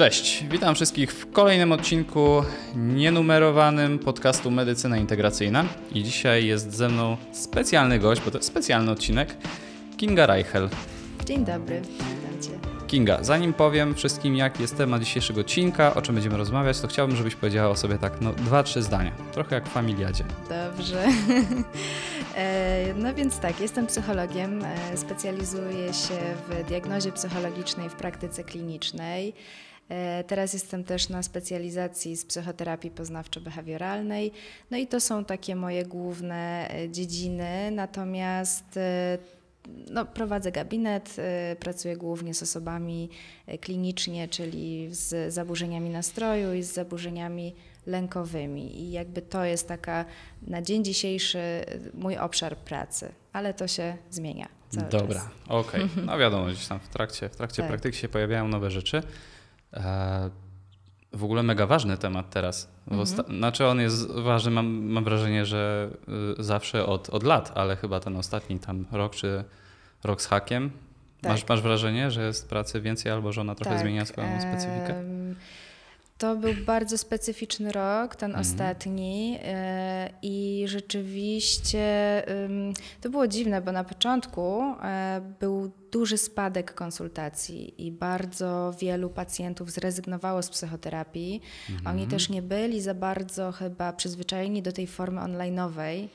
Cześć, witam wszystkich w kolejnym odcinku nienumerowanym podcastu Medycyna Integracyjna. I dzisiaj jest ze mną specjalny gość, bo to jest specjalny odcinek, Kinga Reichel. Dzień dobry, witam Cię. Kinga, zanim powiem wszystkim, jaki jest temat dzisiejszego odcinka, o czym będziemy rozmawiać, to chciałbym, żebyś powiedziała o sobie tak, no, dwa, trzy zdania. Trochę jak w familiadzie. Dobrze. E, no więc tak, jestem psychologiem, e, specjalizuję się w diagnozie psychologicznej w praktyce klinicznej. E, teraz jestem też na specjalizacji z psychoterapii poznawczo-behawioralnej. No i to są takie moje główne e, dziedziny. Natomiast e, no, prowadzę gabinet, pracuję głównie z osobami klinicznie, czyli z zaburzeniami nastroju i z zaburzeniami lękowymi. I jakby to jest taka na dzień dzisiejszy mój obszar pracy, ale to się zmienia. Cały Dobra, okej. Okay. No wiadomo, gdzieś tam w trakcie, w trakcie tak. praktyki się pojawiają nowe rzeczy. E, w ogóle mega ważny temat teraz. Mhm. Osta- znaczy on jest ważny, mam, mam wrażenie, że y, zawsze od, od lat, ale chyba ten ostatni tam rok czy rok z hakiem. Tak. Masz, masz wrażenie, że jest pracy więcej albo że ona trochę tak. zmienia swoją specyfikę? To był bardzo specyficzny rok, ten mhm. ostatni, e, i rzeczywiście to było dziwne, bo na początku e, był duży spadek konsultacji i bardzo wielu pacjentów zrezygnowało z psychoterapii. Mhm. Oni też nie byli za bardzo chyba przyzwyczajeni do tej formy online'owej.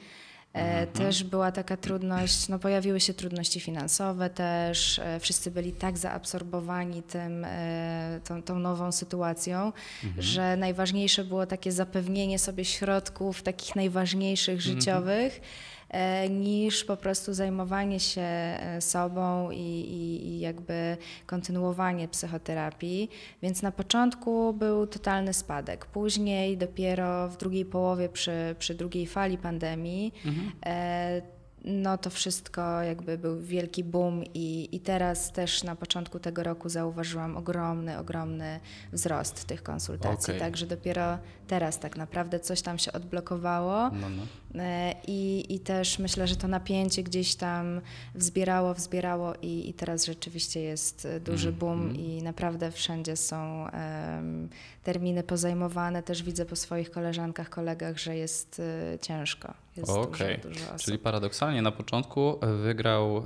E, mhm. Też była taka trudność, no pojawiły się trudności finansowe też, e, wszyscy byli tak zaabsorbowani tym, e, tą, tą nową sytuacją, mhm. że najważniejsze było takie zapewnienie sobie środków takich najważniejszych mhm. życiowych. Mhm E, niż po prostu zajmowanie się e, sobą i, i, i jakby kontynuowanie psychoterapii. Więc na początku był totalny spadek. Później dopiero w drugiej połowie, przy, przy drugiej fali pandemii, mhm. E, no to wszystko jakby był wielki boom i, i teraz też na początku tego roku zauważyłam ogromny, ogromny wzrost tych konsultacji, okay. także dopiero teraz tak naprawdę coś tam się odblokowało no, no. E, I, i też myślę, że to napięcie gdzieś tam wzbierało, wzbierało i, i teraz rzeczywiście jest e, duży mm, boom mm. i naprawdę wszędzie są um, terminy pozajmowane, też widzę po swoich koleżankach, kolegach, że jest y, ciężko. Jest okay. dużo, dużo Czyli paradoksalnie na początku wygrał e,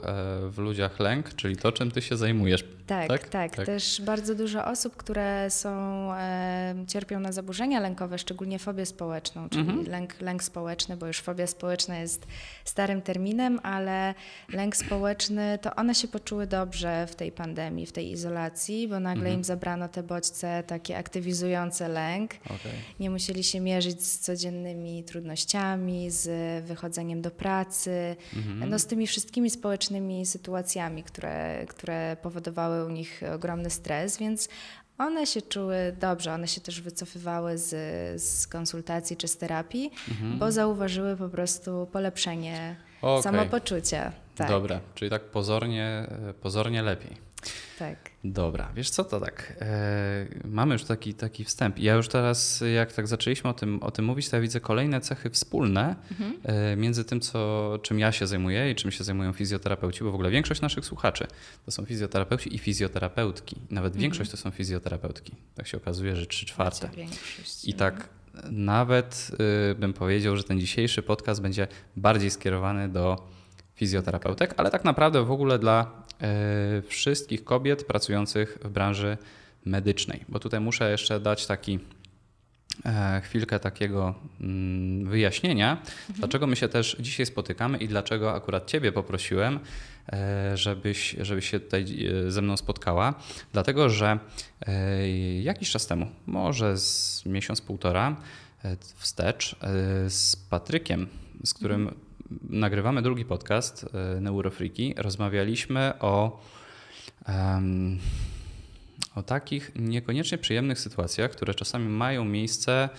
w ludziach lęk, czyli to, czym ty się zajmujesz tak, tak, tak, tak, Też bardzo dużo osób, które są, e, cierpią na zaburzenia lękowe, szczególnie fobię społeczną, czyli mhm. lęk, lęk społeczny, bo już fobia społeczna jest starym terminem, ale lęk społeczny, to one się poczuły dobrze w tej pandemii, w tej izolacji, bo nagle mhm. im zabrano te bodźce takie aktywizujące lęk. Okay. Nie musieli się mierzyć z codziennymi trudnościami, z wychodzeniem do pracy, mhm. no z tymi wszystkimi społecznymi sytuacjami, które, które powodowały wywoływały u nich ogromny stres, więc one się czuły dobrze, one się też wycofywały z, z konsultacji czy z terapii, mhm. bo zauważyły po prostu polepszenie okay. samopoczucia. Tak. Dobra, czyli tak pozornie, pozornie lepiej. Tak. Dobra, wiesz co, to tak. E, mamy już taki, taki wstęp. Ja już teraz, jak tak zaczęliśmy o tym, o tym mówić, to ja widzę kolejne cechy wspólne mhm. e, między tym, co, czym ja się zajmuję i czym się zajmują fizjoterapeuci, bo w ogóle większość naszych słuchaczy to są fizjoterapeuci i fizjoterapeutki. Nawet mhm. większość to są fizjoterapeutki. Tak się okazuje, że trzy czwarte. I tak no. nawet y, bym powiedział, że ten dzisiejszy podcast będzie bardziej skierowany do fizjoterapeutek, ale tak naprawdę w ogóle dla e, wszystkich kobiet pracujących w branży medycznej. Bo tutaj muszę jeszcze dać taki e, chwilkę takiego mm, wyjaśnienia, mhm. dlaczego my się też dzisiaj spotykamy i dlaczego akurat Ciebie poprosiłem, e, żebyś, żebyś się tutaj ze mną spotkała. Dlatego, że jakiś czas temu, może z miesiąc, półtora wstecz, z Patrykiem, z którym mhm nagrywamy drugi podcast e, Neurofriki, rozmawialiśmy o, um, o takich niekoniecznie przyjemnych sytuacjach, które czasami mają miejsce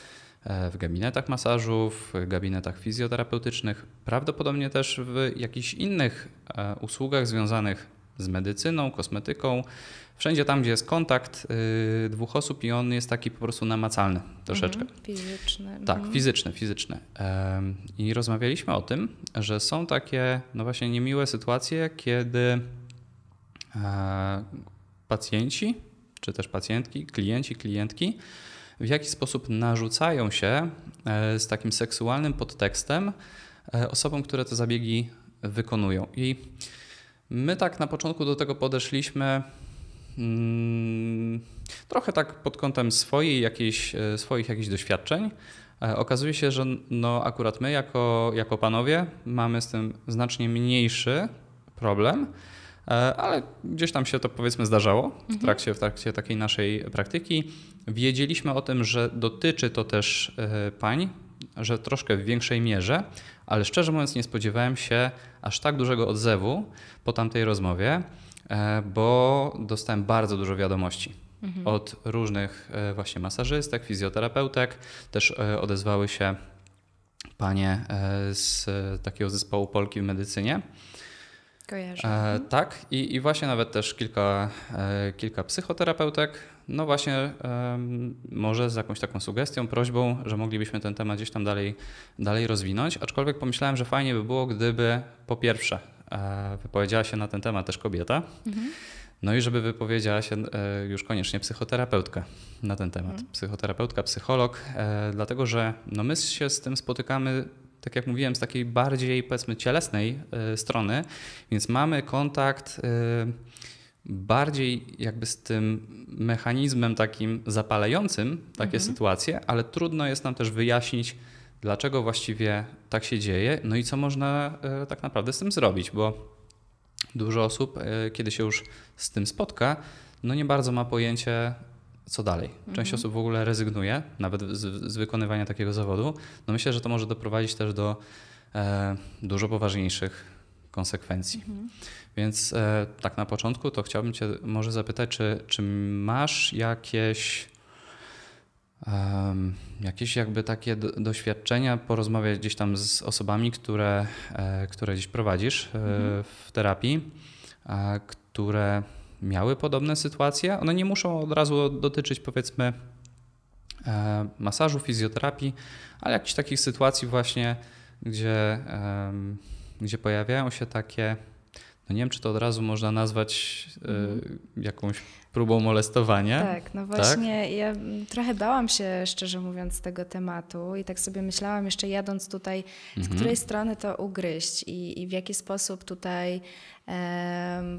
e, w gabinetach masażów, w gabinetach fizjoterapeutycznych, prawdopodobnie też w jakichś innych e, usługach związanych z medycyną, kosmetyką, wszędzie tam, gdzie jest kontakt y, dwóch osób i on jest taki po prostu namacalny troszeczkę. Mhm, fizyczny. Tak, mhm. fizyczny, fizyczny. I rozmawialiśmy o tym, że są takie, no właśnie, niemiłe sytuacje, kiedy e, pacjenci, czy też pacjentki, klienci, klientki w jakiś sposób narzucają się e, z takim seksualnym podtekstem e, osobom, które te zabiegi wykonują. I my tak na początku do tego podeszliśmy Mm, trochę tak pod kątem swojej jakiejś, e, swoich jakichś doświadczeń. E, okazuje się, że no akurat my jako, jako panowie mamy z tym znacznie mniejszy problem, e, ale gdzieś tam się to powiedzmy zdarzało w mhm. trakcie, w trakcie takiej naszej praktyki. Wiedzieliśmy o tym, że dotyczy to też pań, że troszkę w większej mierze, ale szczerze mówiąc nie spodziewałem się aż tak dużego odzewu po tamtej rozmowie. E, bo dostałem bardzo dużo wiadomości. Mhm. Od różnych e, właśnie masażystek, fizjoterapeutek, też e, odezwały się panie z takiego zespołu Polki w medycynie. Kojarzę. E, mhm. tak, I, i właśnie nawet też kilka, e, kilka psychoterapeutek, no właśnie e, może z jakąś taką sugestią, prośbą, że moglibyśmy ten temat gdzieś tam dalej, dalej rozwinąć, aczkolwiek pomyślałem, że fajnie by było, gdyby po pierwsze E, wypowiedziała się na ten temat też kobieta. Mhm. No i żeby wypowiedziała się e, już koniecznie psychoterapeutka na ten temat. Mhm. Psychoterapeutka, psycholog, e, dlatego że no my się z tym spotykamy tak jak mówiłem, z takiej bardziej powiedzmy cielesnej strony, więc mamy kontakt bardziej jakby z tym mechanizmem takim zapalającym takie mhm. sytuacje, ale trudno jest nam też wyjaśnić, dlaczego właściwie tak się dzieje, no i co można e, tak naprawdę z tym zrobić, bo dużo osób, e, kiedy się już z tym spotka, no nie bardzo ma pojęcie, co dalej. Część mhm. osób w ogóle rezygnuje nawet z, z, wykonywania takiego zawodu. No myślę, że to może doprowadzić też do e, dużo poważniejszych konsekwencji. Mhm. Więc e, tak na początku to chciałbym Cię może zapytać, czy, czy masz jakieś um, jakieś jakby takie do, doświadczenia, porozmawiać gdzieś tam z osobami, które, e, które gdzieś prowadzisz e, mhm. w terapii, które miały podobne sytuacje. One nie muszą od razu dotyczyć powiedzmy e, masażu, fizjoterapii, ale jakichś takich sytuacji właśnie, gdzie, gdzie pojawiają się takie no nie wiem, czy to od razu można nazwać y, jakąś próbą molestowania. Tak, no tak? właśnie tak? ja trochę bałam się, szczerze mówiąc, tego tematu i tak sobie myślałam jeszcze jadąc tutaj, z mhm. której strony to ugryźć i, i w jaki sposób tutaj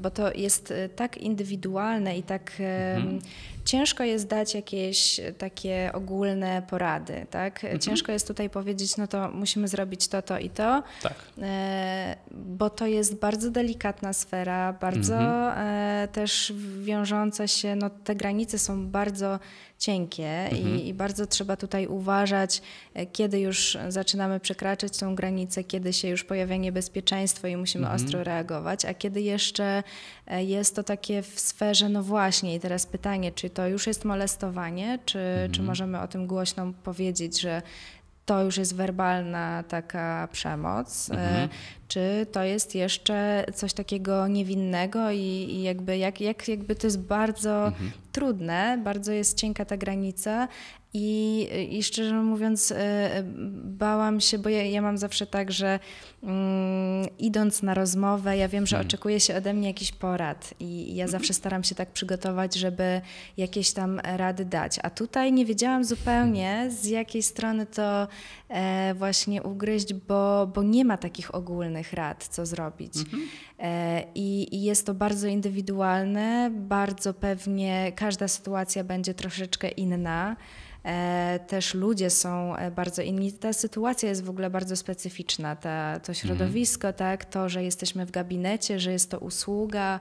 bo to jest e, tak indywidualne i tak mhm. ciężko jest dać jakieś e, takie ogólne porady, tak? Mhm. Ciężko jest tutaj powiedzieć, no to musimy zrobić to, to i to, tak. E, bo to jest bardzo delikatna sfera, bardzo mhm. też wiążąca się, no te granice są bardzo cienkie mhm. i, i, bardzo trzeba tutaj uważać, e, kiedy już zaczynamy przekraczać tą granicę, kiedy się już pojawia niebezpieczeństwo i musimy mhm. ostro reagować, a kiedy jeszcze e, jest to takie w sferze, no właśnie, i teraz pytanie, czy to już jest molestowanie, czy, mhm. czy możemy o tym głośno powiedzieć, że to już jest werbalna taka przemoc, e, mhm czy to jest jeszcze coś takiego niewinnego i, i jakby, jak, jak, jakby to jest bardzo mhm. trudne, bardzo jest cienka ta granica i, I, szczerze mówiąc, y, bałam się, bo ja, ja mam zawsze tak, że mm, idąc na rozmowę, ja wiem, że hmm. oczekuje się ode mnie jakiś porad, i ja mhm. zawsze staram się tak przygotować, żeby jakieś tam rady dać. A tutaj nie wiedziałam zupełnie, mhm. z jakiej strony to e, właśnie ugryźć, bo, bo nie ma takich ogólnych rad, co zrobić. Mhm. E, I, I jest to bardzo indywidualne, bardzo pewnie każda sytuacja będzie troszeczkę inna. E, też ludzie są e, bardzo inni. Ta sytuacja jest w ogóle bardzo specyficzna, ta, to mhm. środowisko, mhm. tak? to, że jesteśmy w gabinecie, że jest to usługa,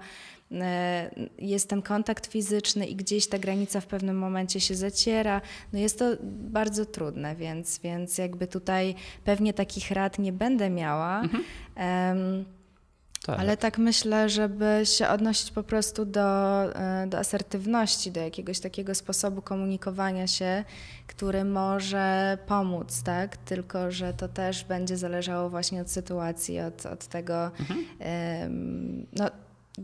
E, jest ten kontakt fizyczny i gdzieś ta granica w pewnym momencie się zaciera. No jest to bardzo trudne, więc, więc jakby tutaj pewnie takich rad nie będę miała. Mhm. Um, tak. Ale tak myślę, żeby się odnosić po prostu do, e, do asertywności, do jakiegoś takiego sposobu komunikowania się, który może pomóc, tak? Tylko, że to też będzie zależało właśnie od sytuacji, od, od tego. Mhm. Um, no,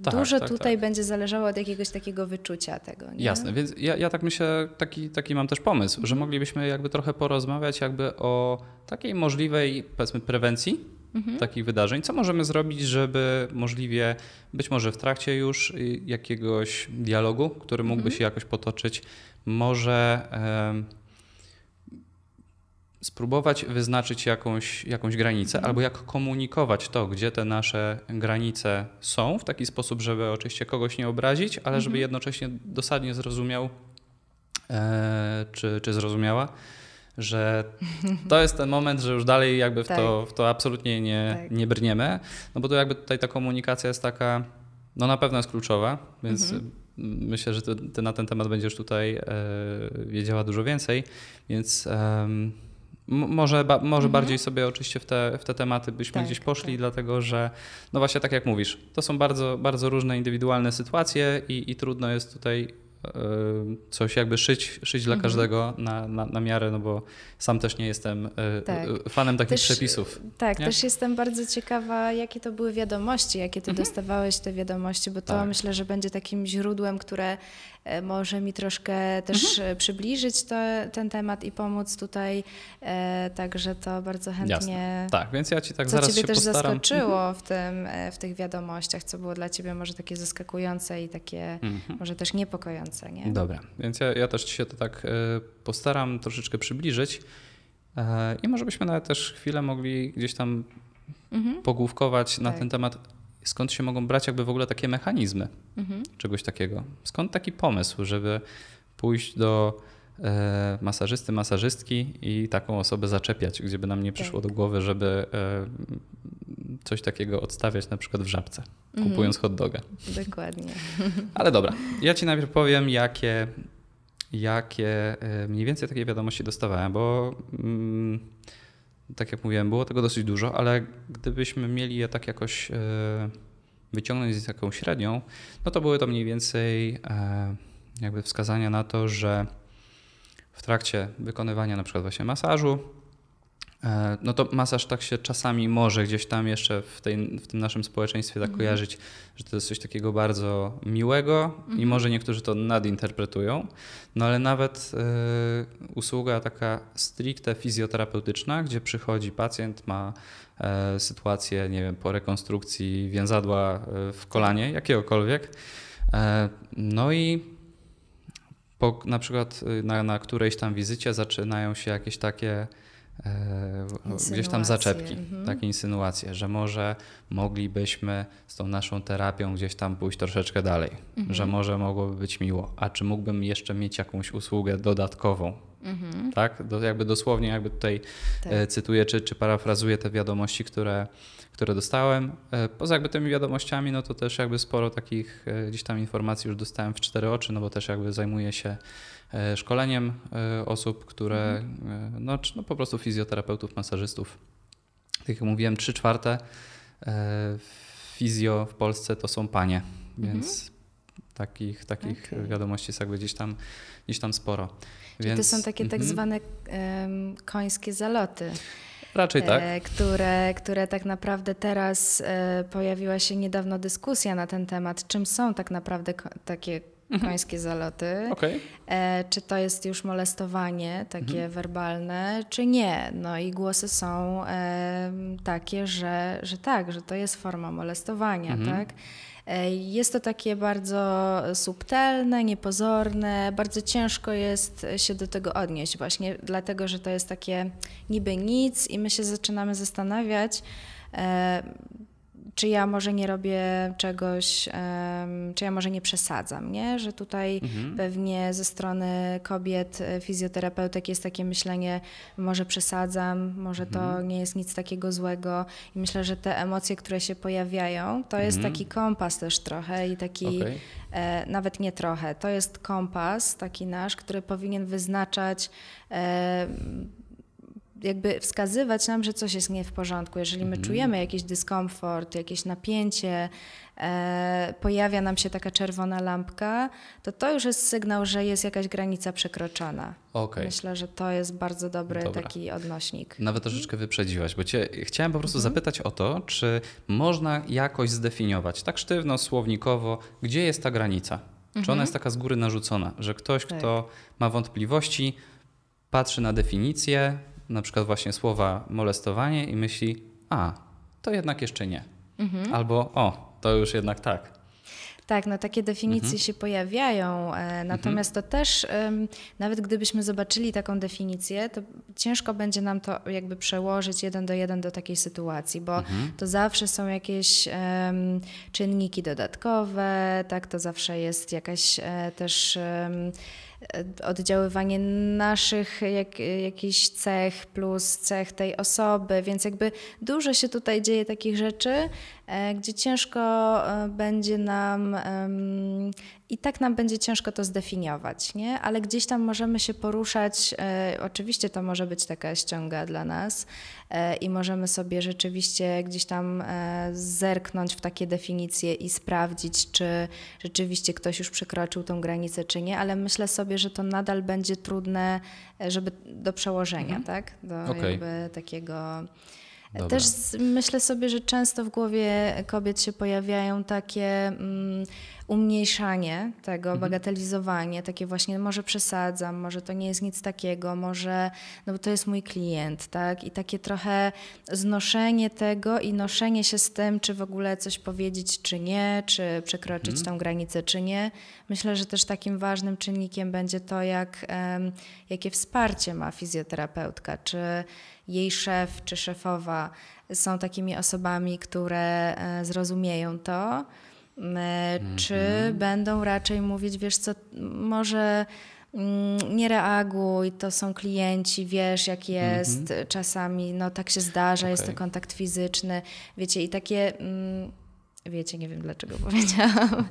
tak, dużo tak, tutaj tak. będzie zależało od jakiegoś takiego wyczucia tego. Nie? Jasne, więc ja, ja tak myślę, taki, taki mam też pomysł, że moglibyśmy jakby trochę porozmawiać jakby o takiej możliwej, powiedzmy, prewencji mhm. takich wydarzeń. Co możemy zrobić, żeby możliwie, być może w trakcie już y, jakiegoś dialogu, który mógłby mhm. się jakoś potoczyć, może... Yy, spróbować wyznaczyć jakąś, jakąś granicę, albo jak komunikować to, gdzie te nasze granice są, w taki sposób, żeby oczywiście kogoś nie obrazić, ale żeby mhm. jednocześnie dosadnie zrozumiał e, czy, czy zrozumiała, że to jest ten moment, że już dalej jakby w, tak. to, w to absolutnie nie, tak. nie brniemy, no bo to jakby tutaj ta komunikacja jest taka, no na pewno jest kluczowa, więc mhm. myślę, że ty, ty, na ten temat będziesz tutaj e, wiedziała dużo więcej, więc może, ba, może mhm. bardziej sobie oczywiście w te, w te tematy byśmy tak, gdzieś poszli, tak. dlatego że, no właśnie tak jak mówisz, to są bardzo, bardzo różne indywidualne sytuacje i, i trudno jest tutaj y, coś jakby szyć, szyć dla mhm. każdego na, na, na, miarę, no bo sam też nie jestem y, tak. E, fanem takich też, przepisów. Tak, nie? też jestem bardzo ciekawa, jakie to były wiadomości, jakie ty mhm. dostawałeś te wiadomości, bo to tak. myślę, że będzie takim źródłem, które E, może mi troszkę też mhm. E, przybliżyć to, ten temat i pomóc tutaj. E, także to bardzo chętnie. Jasne. Tak, więc ja ci tak co zaraz ciebie się też postaram. zaskoczyło mhm. w, tym, w tych wiadomościach, co było dla ciebie może takie zaskakujące i takie mhm. może też niepokojące. Nie? Dobra, więc ja, ja też ci się to tak postaram troszeczkę przybliżyć. I może byśmy nawet też chwilę mogli gdzieś tam mhm. pogłówkować tak. na ten temat, skąd się mogą brać jakby w ogóle takie mechanizmy mhm. czegoś takiego? Skąd taki pomysł, żeby pójść do e, masażysty, masażystki i taką osobę zaczepiać, gdzie by nam nie przyszło tak. do głowy, żeby e, coś takiego odstawiać na przykład w żabce, mhm. kupując hot doga. Dokładnie. Ale dobra, ja ci najpierw powiem, jakie, jakie e, mniej więcej takie wiadomości dostawałem, bo mm, tak jak mówiłem, było tego dosyć dużo, ale gdybyśmy mieli je tak jakoś e, wyciągnąć z taką średnią, no to były to mniej więcej e, jakby wskazania na to, że w trakcie wykonywania na przykład właśnie masażu E, no to masaż tak się czasami może gdzieś tam jeszcze w, tej, w tym naszym społeczeństwie tak mm. kojarzyć, że to jest coś takiego bardzo miłego i mhm. może niektórzy to nadinterpretują, no ale nawet y, usługa taka stricte fizjoterapeutyczna, gdzie przychodzi pacjent, ma y, sytuację, nie wiem, po rekonstrukcji więzadła w kolanie, jakiegokolwiek, y, no i po, na przykład na, na którejś tam wizycie zaczynają się jakieś takie E, gdzieś tam zaczepki, mhm. takie insynuacje, że może moglibyśmy z tą naszą terapią gdzieś tam pójść troszeczkę dalej, mhm. że może mogłoby być miło. A czy mógłbym jeszcze mieć jakąś usługę dodatkową, Mhm. Tak? Do, jakby dosłownie jakby tutaj e, tak. cytuję czy, czy parafrazuję te wiadomości, które, które dostałem. E, poza jakby tymi wiadomościami, no to też jakby sporo takich e, gdzieś tam informacji już dostałem w cztery oczy, no bo też jakby zajmuję się szkoleniem osób, które mhm. no, no po prostu fizjoterapeutów, masażystów. Tak jak mówiłem, trzy czwarte fizjo w Polsce to są panie, mhm. więc mhm. takich, takich okay. wiadomości jest jakby gdzieś tam, gdzieś tam sporo. Czyli to są takie tak mhm. zwane końskie zaloty. Raczej tak. E, które, które tak naprawdę teraz e, pojawiła się niedawno dyskusja na ten temat, czym są tak naprawdę takie mhm. końskie zaloty. Okay. E, czy to jest już molestowanie takie mhm. werbalne, czy nie. No i głosy są takie, że, że tak, że to jest forma molestowania, mhm. tak? Jest to takie bardzo subtelne, niepozorne, bardzo ciężko jest się do tego odnieść właśnie, dlatego że to jest takie niby nic i my się zaczynamy zastanawiać, e, czy ja może nie robię czegoś, czy ja może nie przesadzam, nie? Że tutaj mhm. pewnie ze strony kobiet, e, fizjoterapeutek jest takie myślenie, może przesadzam, może mhm. to nie jest nic takiego złego. I myślę, że te emocje, które się pojawiają, to jest mhm. taki kompas też trochę i taki, okay. E, nawet nie trochę, to jest kompas taki nasz, który powinien wyznaczać e, jakby wskazywać nam, że coś jest nie w porządku. Jeżeli my mhm. czujemy jakiś dyskomfort, jakieś napięcie, e, pojawia nam się taka czerwona lampka, to to już jest sygnał, że jest jakaś granica przekroczona. Okay. Myślę, że to jest bardzo dobry Dobra. taki odnośnik. Nawet troszeczkę wyprzedziłaś, bo cię chciałem po prostu mhm. zapytać o to, czy można jakoś zdefiniować tak sztywno, słownikowo, gdzie jest ta granica? Czy ona mhm. jest taka z góry narzucona, że ktoś, tak. kto ma wątpliwości, patrzy na definicję, na przykład właśnie słowa molestowanie i myśli, a to jednak jeszcze nie. Mhm. Albo o, to już jednak tak. Tak, no takie definicje mhm. się pojawiają, e, mhm. natomiast mhm. to też, nawet gdybyśmy zobaczyli taką definicję, to ciężko będzie nam to jakby przełożyć jeden do jeden do takiej sytuacji, bo mhm. to zawsze są jakieś um, czynniki dodatkowe, tak, to zawsze jest jakaś e, też. Um, oddziaływanie naszych jak, jakichś cech plus cech tej osoby, więc jakby dużo się tutaj dzieje takich rzeczy, E, gdzie ciężko e, będzie nam i tak nam będzie ciężko to zdefiniować, nie? ale gdzieś tam możemy się poruszać. E, oczywiście to może być taka ściąga dla nas i możemy sobie rzeczywiście gdzieś tam zerknąć w takie definicje i sprawdzić, czy rzeczywiście ktoś już przekroczył tą granicę, czy nie, ale myślę sobie, że to nadal będzie trudne, żeby do przełożenia, mhm. tak? Do okay. jakby takiego. Dobra. Też myślę sobie, że często w głowie kobiet się pojawiają takie. Mm, umniejszanie tego, mhm. bagatelizowanie, takie właśnie może przesadzam, może to nie jest nic takiego, może no bo to jest mój klient, tak? I takie trochę znoszenie tego i noszenie się z tym, czy w ogóle coś powiedzieć, czy nie, czy przekroczyć mhm. tą granicę, czy nie. Myślę, że też takim ważnym czynnikiem będzie to, jak, um, jakie wsparcie ma fizjoterapeutka, czy jej szef, czy szefowa są takimi osobami, które e, zrozumieją to. E, czy mhm. będą raczej mówić, wiesz co, może mm, nie reaguj, to są klienci, wiesz jak jest, mhm. czasami no tak się zdarza, okay. jest to kontakt fizyczny, wiecie i takie... Mm, wiecie, nie wiem dlaczego powiedziałam.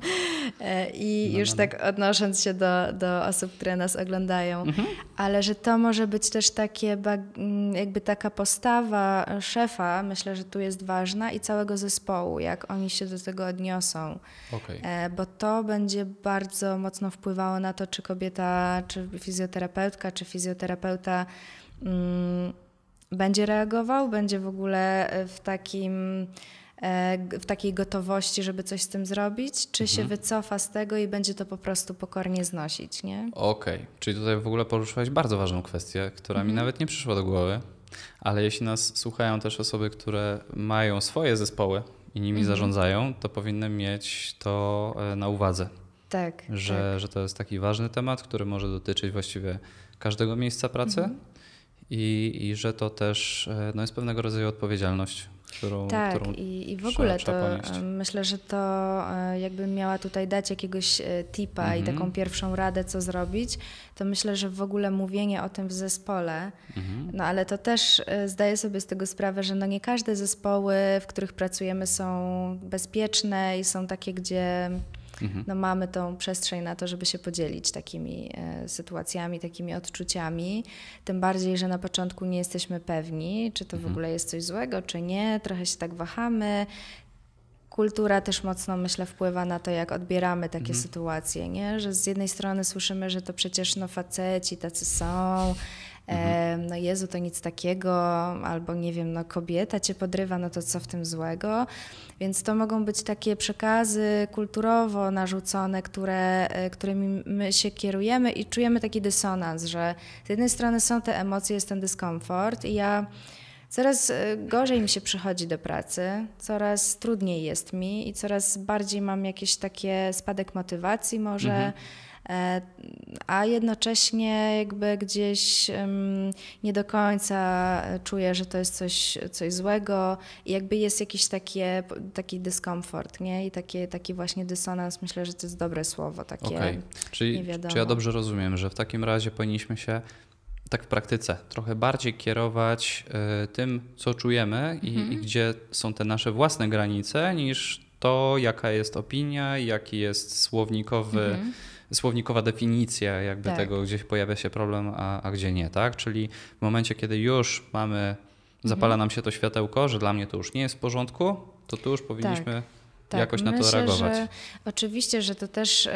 E, I no, już no, no. tak odnosząc się do, do osób, które nas oglądają, mhm. ale że to może być też takie, mm, jakby taka postawa szefa, myślę, że tu jest ważna i całego zespołu, jak oni się do tego odniosą. Okay. E, bo to będzie bardzo mocno wpływało na to, czy kobieta, czy fizjoterapeutka, czy fizjoterapeuta. Mm, będzie reagował, będzie w ogóle w takim E, w takiej gotowości, żeby coś z tym zrobić, czy mhm. się wycofa z tego i będzie to po prostu pokornie znosić, nie? Okej, okay. czyli tutaj w ogóle poruszyłaś bardzo ważną kwestię, która mhm. mi nawet nie przyszła do głowy, ale jeśli nas słuchają też osoby, które mają swoje zespoły i nimi mhm. zarządzają, to powinny mieć to e, na uwadze. Tak że, tak. że to jest taki ważny temat, który może dotyczyć właściwie każdego miejsca pracy mhm. i, i że to też e, no, jest pewnego rodzaju odpowiedzialność którą Tak, którą i, i w ogóle to e, myślę, że to e, jakbym miała tutaj dać jakiegoś e, tipa mhm. i taką pierwszą radę, co zrobić, to myślę, że w ogóle mówienie o tym w zespole, mhm. no ale to też zdaję sobie z tego sprawę, że no nie każde zespoły, w których pracujemy są bezpieczne i są takie, gdzie Mhm. no mamy tą przestrzeń na to, żeby się podzielić takimi e, sytuacjami, takimi odczuciami. Tym bardziej, że na początku nie jesteśmy pewni, czy to mhm. w ogóle jest coś złego, czy nie. Trochę się tak wahamy kultura też mocno, myślę, wpływa na to, jak odbieramy takie mhm. sytuacje, nie? Że z jednej strony słyszymy, że to przecież no faceci tacy są, Mhm. no Jezu, to nic takiego, albo nie wiem, no kobieta cię podrywa, no to co w tym złego? Więc to mogą być takie przekazy kulturowo narzucone, które, e, którymi my się kierujemy i czujemy taki dysonans, że z jednej strony są te emocje, jest ten dyskomfort i ja Coraz e, gorzej mi się przychodzi do pracy, coraz trudniej jest mi i coraz bardziej mam jakiś taki spadek motywacji może. Mhm E, a jednocześnie jakby gdzieś nie do końca czuję, że to jest coś, coś złego i jakby jest jakiś takie, taki dyskomfort, nie? I takie, taki właśnie dysonans, myślę, że to jest dobre słowo, takie okay. Czyli, Czy ja dobrze rozumiem, że w takim razie powinniśmy się tak w praktyce trochę bardziej kierować e, tym, co czujemy i, mhm. i gdzie są te nasze własne granice, niż to, jaka jest opinia, jaki jest słownikowy mhm słownikowa definicja jakby tak. tego, gdzie pojawia się problem, a, a gdzie nie, tak? Czyli w momencie, kiedy już mamy, mhm. zapala mhm. nam się to światełko, że dla mnie to już nie jest w porządku, to tu już powinniśmy tak. tak. jakoś na to reagować. Że, oczywiście, że to też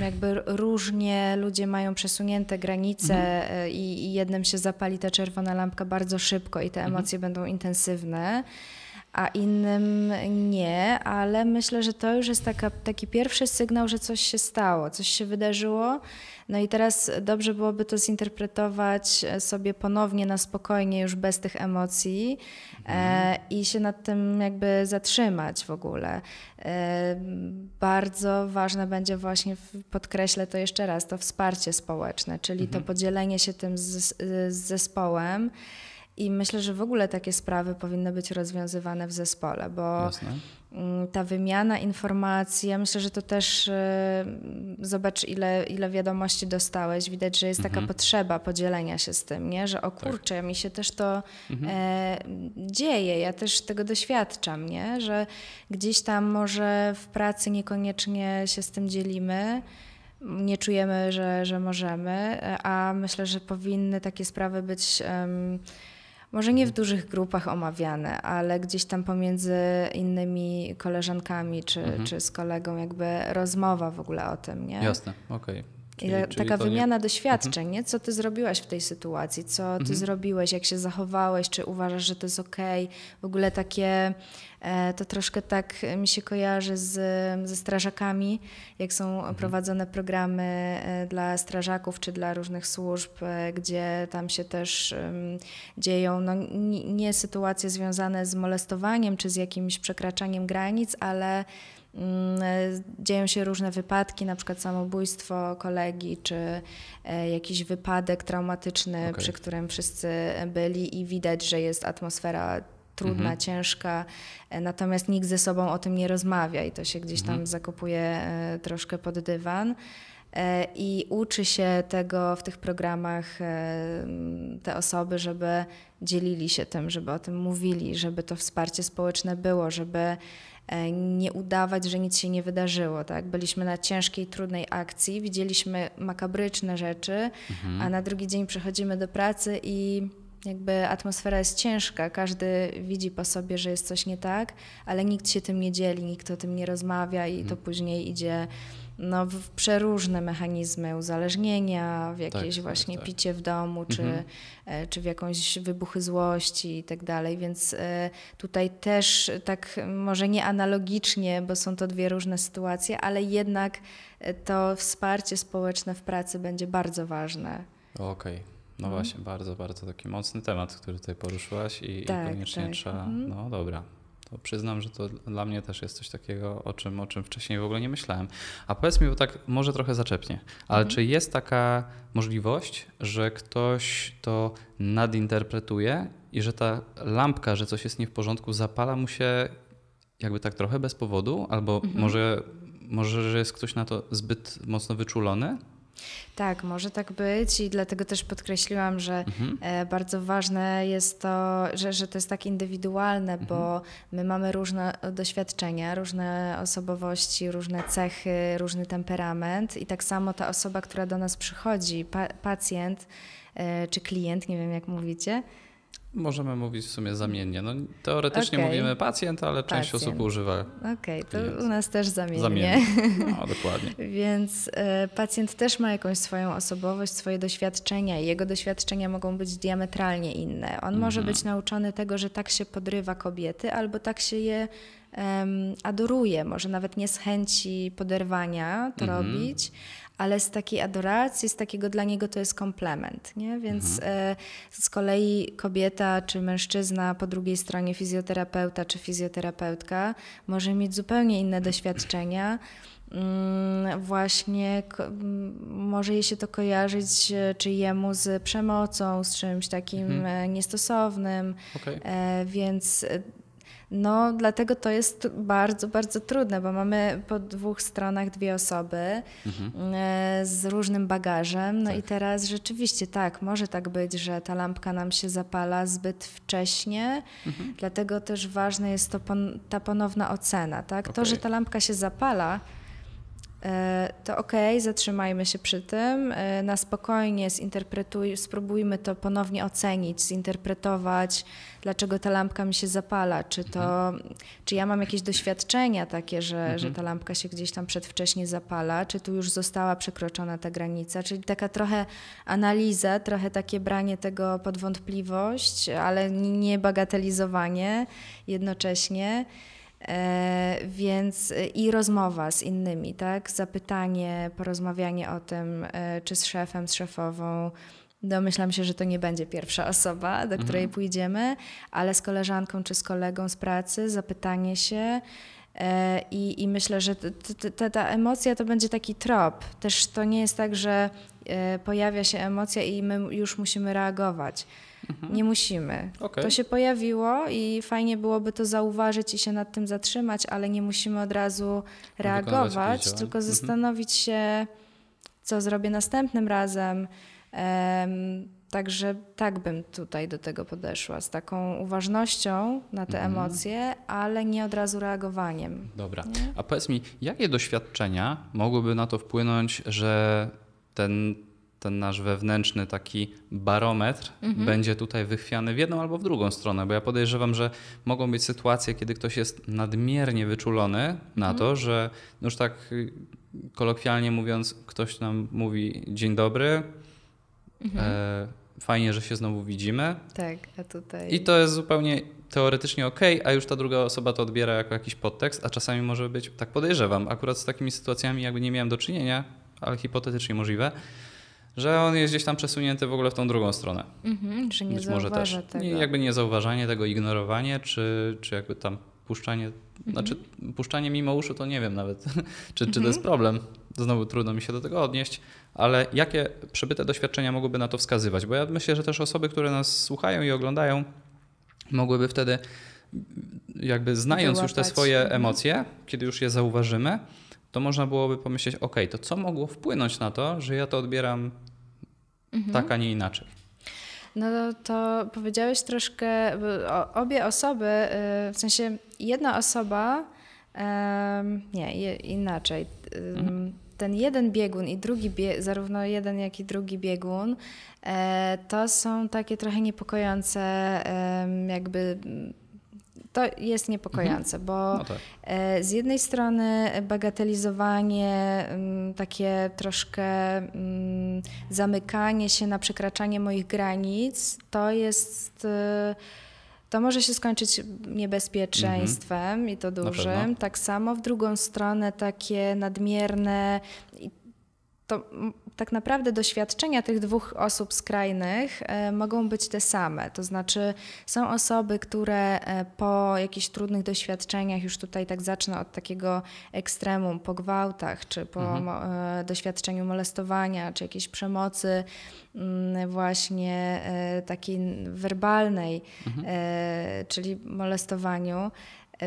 jakby różnie ludzie mają przesunięte granice mhm. E, i, i jednym się zapali ta czerwona lampka bardzo szybko i te mhm. emocje mhm. będą intensywne a innym nie, ale myślę, że to już jest taka, taki pierwszy sygnał, że coś się stało, coś się wydarzyło. No i teraz dobrze byłoby to zinterpretować e, sobie ponownie na spokojnie, już bez tych emocji e, mhm. e, i się nad tym jakby zatrzymać w ogóle. E, bardzo ważne będzie właśnie, podkreślę to jeszcze raz, to wsparcie społeczne, czyli mhm. to podzielenie się tym z, z zespołem. I myślę, że w ogóle takie sprawy powinny być rozwiązywane w zespole, bo Jasne. Mm, ta wymiana informacji, ja myślę, że to też y, zobacz, ile, ile wiadomości dostałeś. Widać, że jest taka mhm. potrzeba podzielenia się z tym, nie? że o tak. kurczę, tak. mi się też to mhm. e, dzieje, ja też tego doświadczam, nie? że gdzieś tam może w pracy niekoniecznie się z tym dzielimy nie czujemy, że, że możemy, e, a myślę, że powinny takie sprawy być um, może nie w dużych grupach omawiane, ale gdzieś tam pomiędzy innymi koleżankami czy, mhm. czy z kolegą, jakby rozmowa w ogóle o tym, nie? Jasne, okej. Okay. Czyli, czyli taka wymiana nie... Mhm. doświadczeń, mhm. nie? co ty zrobiłaś w tej sytuacji, co ty mhm. zrobiłeś, jak się zachowałeś, czy uważasz, że to jest okej. Okay? W ogóle takie, e, to troszkę tak mi się kojarzy z, ze strażakami, jak są mhm. prowadzone programy e, dla strażaków czy dla różnych służb, e, gdzie tam się też dzieją no, nie sytuacje związane z molestowaniem czy z jakimś przekraczaniem granic, ale Mm, e, dzieją się różne wypadki, na przykład samobójstwo kolegi, czy e, jakiś wypadek traumatyczny, okay. przy którym wszyscy byli i widać, że jest atmosfera trudna, mhm. ciężka, e, natomiast nikt ze sobą o tym nie rozmawia i to się gdzieś mhm. tam zakopuje troszkę pod dywan. I uczy się tego w tych programach mm, te osoby, żeby dzielili się tym, żeby o tym mówili, żeby to wsparcie społeczne było, żeby E, nie udawać, że nic się nie wydarzyło. Tak? Byliśmy na ciężkiej, trudnej akcji, widzieliśmy makabryczne rzeczy, mhm. a na drugi dzień przychodzimy do pracy i jakby atmosfera jest ciężka, każdy widzi po sobie, że jest coś nie tak, ale nikt się tym nie dzieli, nikt o tym nie rozmawia i mhm. to później idzie no, w przeróżne mechanizmy uzależnienia, w tak, jakieś tak, właśnie tak, tak. picie w domu, czy, mhm. E, czy w jakąś wybuchy złości i tak dalej. Więc e, tutaj też tak może nie analogicznie, bo są to dwie różne sytuacje, ale jednak e, to wsparcie społeczne w pracy będzie bardzo ważne. Okej. Okay. No mhm. właśnie, bardzo, bardzo taki mocny temat, który tutaj poruszyłaś i, i tak, koniecznie tak. trzeba. Mhm. No dobra, przyznam, że to dla mnie też jest coś takiego, o czym, o czym wcześniej w ogóle nie myślałem. A powiedz mi, bo tak może trochę zaczepnie, ale mhm. czy jest taka możliwość, że ktoś to nadinterpretuje i że ta lampka, że coś jest nie w porządku, zapala mu się jakby tak trochę bez powodu, albo mhm. może, może, że jest ktoś na to zbyt mocno wyczulony? Tak, może tak być i dlatego też podkreśliłam, że mhm. E, bardzo ważne jest to, że, że to jest tak indywidualne, mhm. bo my mamy różne e, doświadczenia, różne osobowości, różne cechy, różny temperament i tak samo ta osoba, która do nas przychodzi, pa pacjent e, czy klient, nie wiem jak mówicie, Możemy mówić w sumie zamiennie. No, teoretycznie okay. mówimy pacjent, ale pacjent. część osób używa. Okej, okay, to u nas też zamiennie. zamiennie. No, dokładnie. więc y, pacjent też ma jakąś swoją osobowość, swoje doświadczenia i jego doświadczenia mogą być diametralnie inne. On może mhm. być nauczony tego, że tak się podrywa kobiety albo tak się je adoruje, może nawet nie z chęci poderwania to mhm. robić, ale z takiej adoracji, z takiego dla niego to jest komplement. Nie? Więc mhm. E, z kolei kobieta czy mężczyzna po drugiej stronie, fizjoterapeuta czy fizjoterapeutka, może mieć zupełnie inne doświadczenia. Mm, właśnie może jej się to kojarzyć, e, czy jemu z przemocą, z czymś takim mhm. E, niestosownym. Okay. Więc no, dlatego to jest bardzo, bardzo trudne, bo mamy po dwóch stronach dwie osoby mhm. E, z różnym bagażem. No tak. i teraz rzeczywiście tak, może tak być, że ta lampka nam się zapala zbyt wcześnie, mhm. dlatego też ważna jest to pon ta ponowna ocena. Tak? Okay. To, że ta lampka się zapala, E, to okej, okay, zatrzymajmy się przy tym, e, na spokojnie zinterpretuj, spróbujmy to ponownie ocenić, zinterpretować, dlaczego ta lampka mi się zapala, czy to, mhm. czy ja mam jakieś doświadczenia takie, że, mhm. że ta lampka się gdzieś tam przedwcześnie zapala, czy tu już została przekroczona ta granica, czyli taka trochę analiza, trochę takie branie tego pod wątpliwość, ale nie bagatelizowanie jednocześnie. E, więc y, i rozmowa z innymi, tak? Zapytanie, porozmawianie o tym, e, czy z szefem, z szefową, Domyślam się, że to nie będzie pierwsza osoba, do mhm. której mhm. pójdziemy, ale z koleżanką czy z kolegą z pracy, zapytanie się. E, I, I myślę, że t, t, t, ta emocja to będzie taki trop. Też to nie jest tak, że pojawia się emocja i my już musimy reagować. Mhm. Nie musimy. Okay. To się pojawiło i fajnie byłoby to zauważyć i się nad tym zatrzymać, ale nie musimy od razu reagować, tylko mhm. zastanowić się, co zrobię następnym razem. Um, także tak bym tutaj do tego podeszła, z taką uważnością na te mhm. emocje, ale nie od razu reagowaniem. Dobra. Nie? A powiedz mi, jakie doświadczenia mogłyby na to wpłynąć, że ten ten nasz wewnętrzny taki barometr mhm. będzie tutaj wychwiany w jedną albo w drugą stronę, bo ja podejrzewam, że mogą być sytuacje, kiedy ktoś jest nadmiernie wyczulony na mhm. to, że no już tak y, kolokwialnie mówiąc, ktoś nam mówi dzień dobry, mhm. e, fajnie, że się znowu widzimy. Tak, a tutaj. I to jest zupełnie teoretycznie ok, a już ta druga osoba to odbiera jako jakiś podtekst, a czasami może być, tak podejrzewam, akurat z takimi sytuacjami jakby nie miałem do czynienia, ale hipotetycznie możliwe, że on jest gdzieś tam przesunięty w ogóle w tą drugą stronę. Mhm, że nie Być może też. Tego. Nie, jakby niezauważanie tego, ignorowanie, czy, czy jakby tam puszczanie, mhm. znaczy puszczanie mimo uszu to nie wiem nawet, czy, czy to jest mhm. problem. Znowu trudno mi się do tego odnieść, ale jakie przebyte doświadczenia mogłyby na to wskazywać? Bo ja myślę, że też osoby, które nas słuchają i oglądają, mogłyby wtedy jakby znając Wyłapać. już te swoje mhm. emocje, kiedy już je zauważymy, to można byłoby pomyśleć, ok, to co mogło wpłynąć na to, że ja to odbieram mhm. tak, a nie inaczej. No to powiedziałeś troszkę, obie osoby, y, w sensie jedna osoba, nie, inaczej. Mhm. ten jeden biegun i drugi, zarówno jeden, jak i drugi biegun, e, to są takie trochę niepokojące, jakby to jest niepokojące, mhm. bo no tak. E, z jednej strony bagatelizowanie, mm, takie troszkę mm, zamykanie się na przekraczanie moich granic, to jest. E, to może się skończyć niebezpieczeństwem mhm. i to dużym. Tak samo w drugą stronę takie nadmierne to tak naprawdę doświadczenia tych dwóch osób skrajnych e, mogą być te same. To znaczy, są osoby, które e, po jakichś trudnych doświadczeniach, już tutaj tak zacznę od takiego ekstremum, po gwałtach, czy po mhm. E, doświadczeniu molestowania, czy jakiejś przemocy, mm, właśnie takiej werbalnej, mhm. czyli molestowaniu,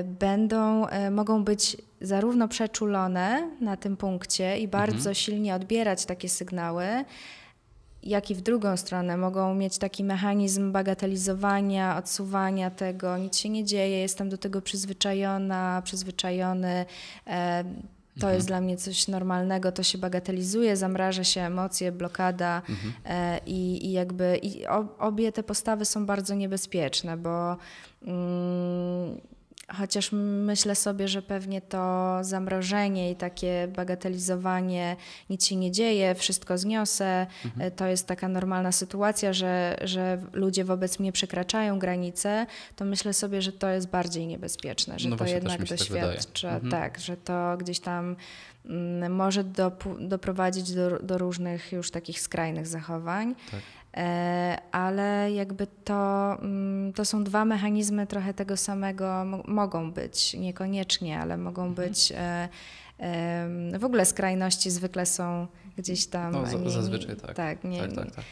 będą, e, mogą być zarówno przeczulone na tym punkcie i mhm. bardzo mhm. silnie odbierać takie sygnały, jak i w drugą stronę mogą mieć taki mechanizm bagatelizowania, odsuwania tego, nic się nie dzieje, jestem do tego przyzwyczajona, przyzwyczajony. E, to mhm. jest dla mnie coś normalnego, to się bagatelizuje, zamraża się emocje, blokada mhm. E, i, i jakby i obie te postawy są bardzo niebezpieczne, bo mm, Chociaż myślę sobie, że pewnie to zamrożenie i takie bagatelizowanie, nic się nie dzieje, wszystko zniosę, mhm. to jest taka normalna sytuacja, że, że ludzie wobec mnie przekraczają granice, to myślę sobie, że to jest bardziej niebezpieczne, że no to jednak tak doświadcza, tak, mhm. tak, że to gdzieś tam mm, może do, doprowadzić do, do, różnych już takich skrajnych zachowań. Tak. E, ale jakby to, mm, to są dwa mechanizmy trochę tego samego, mogą być, niekoniecznie, ale mogą mhm. być. E, w ogóle skrajności zwykle są gdzieś tam. No, nie, zazwyczaj tak. Tak, nie, tak, tak, tak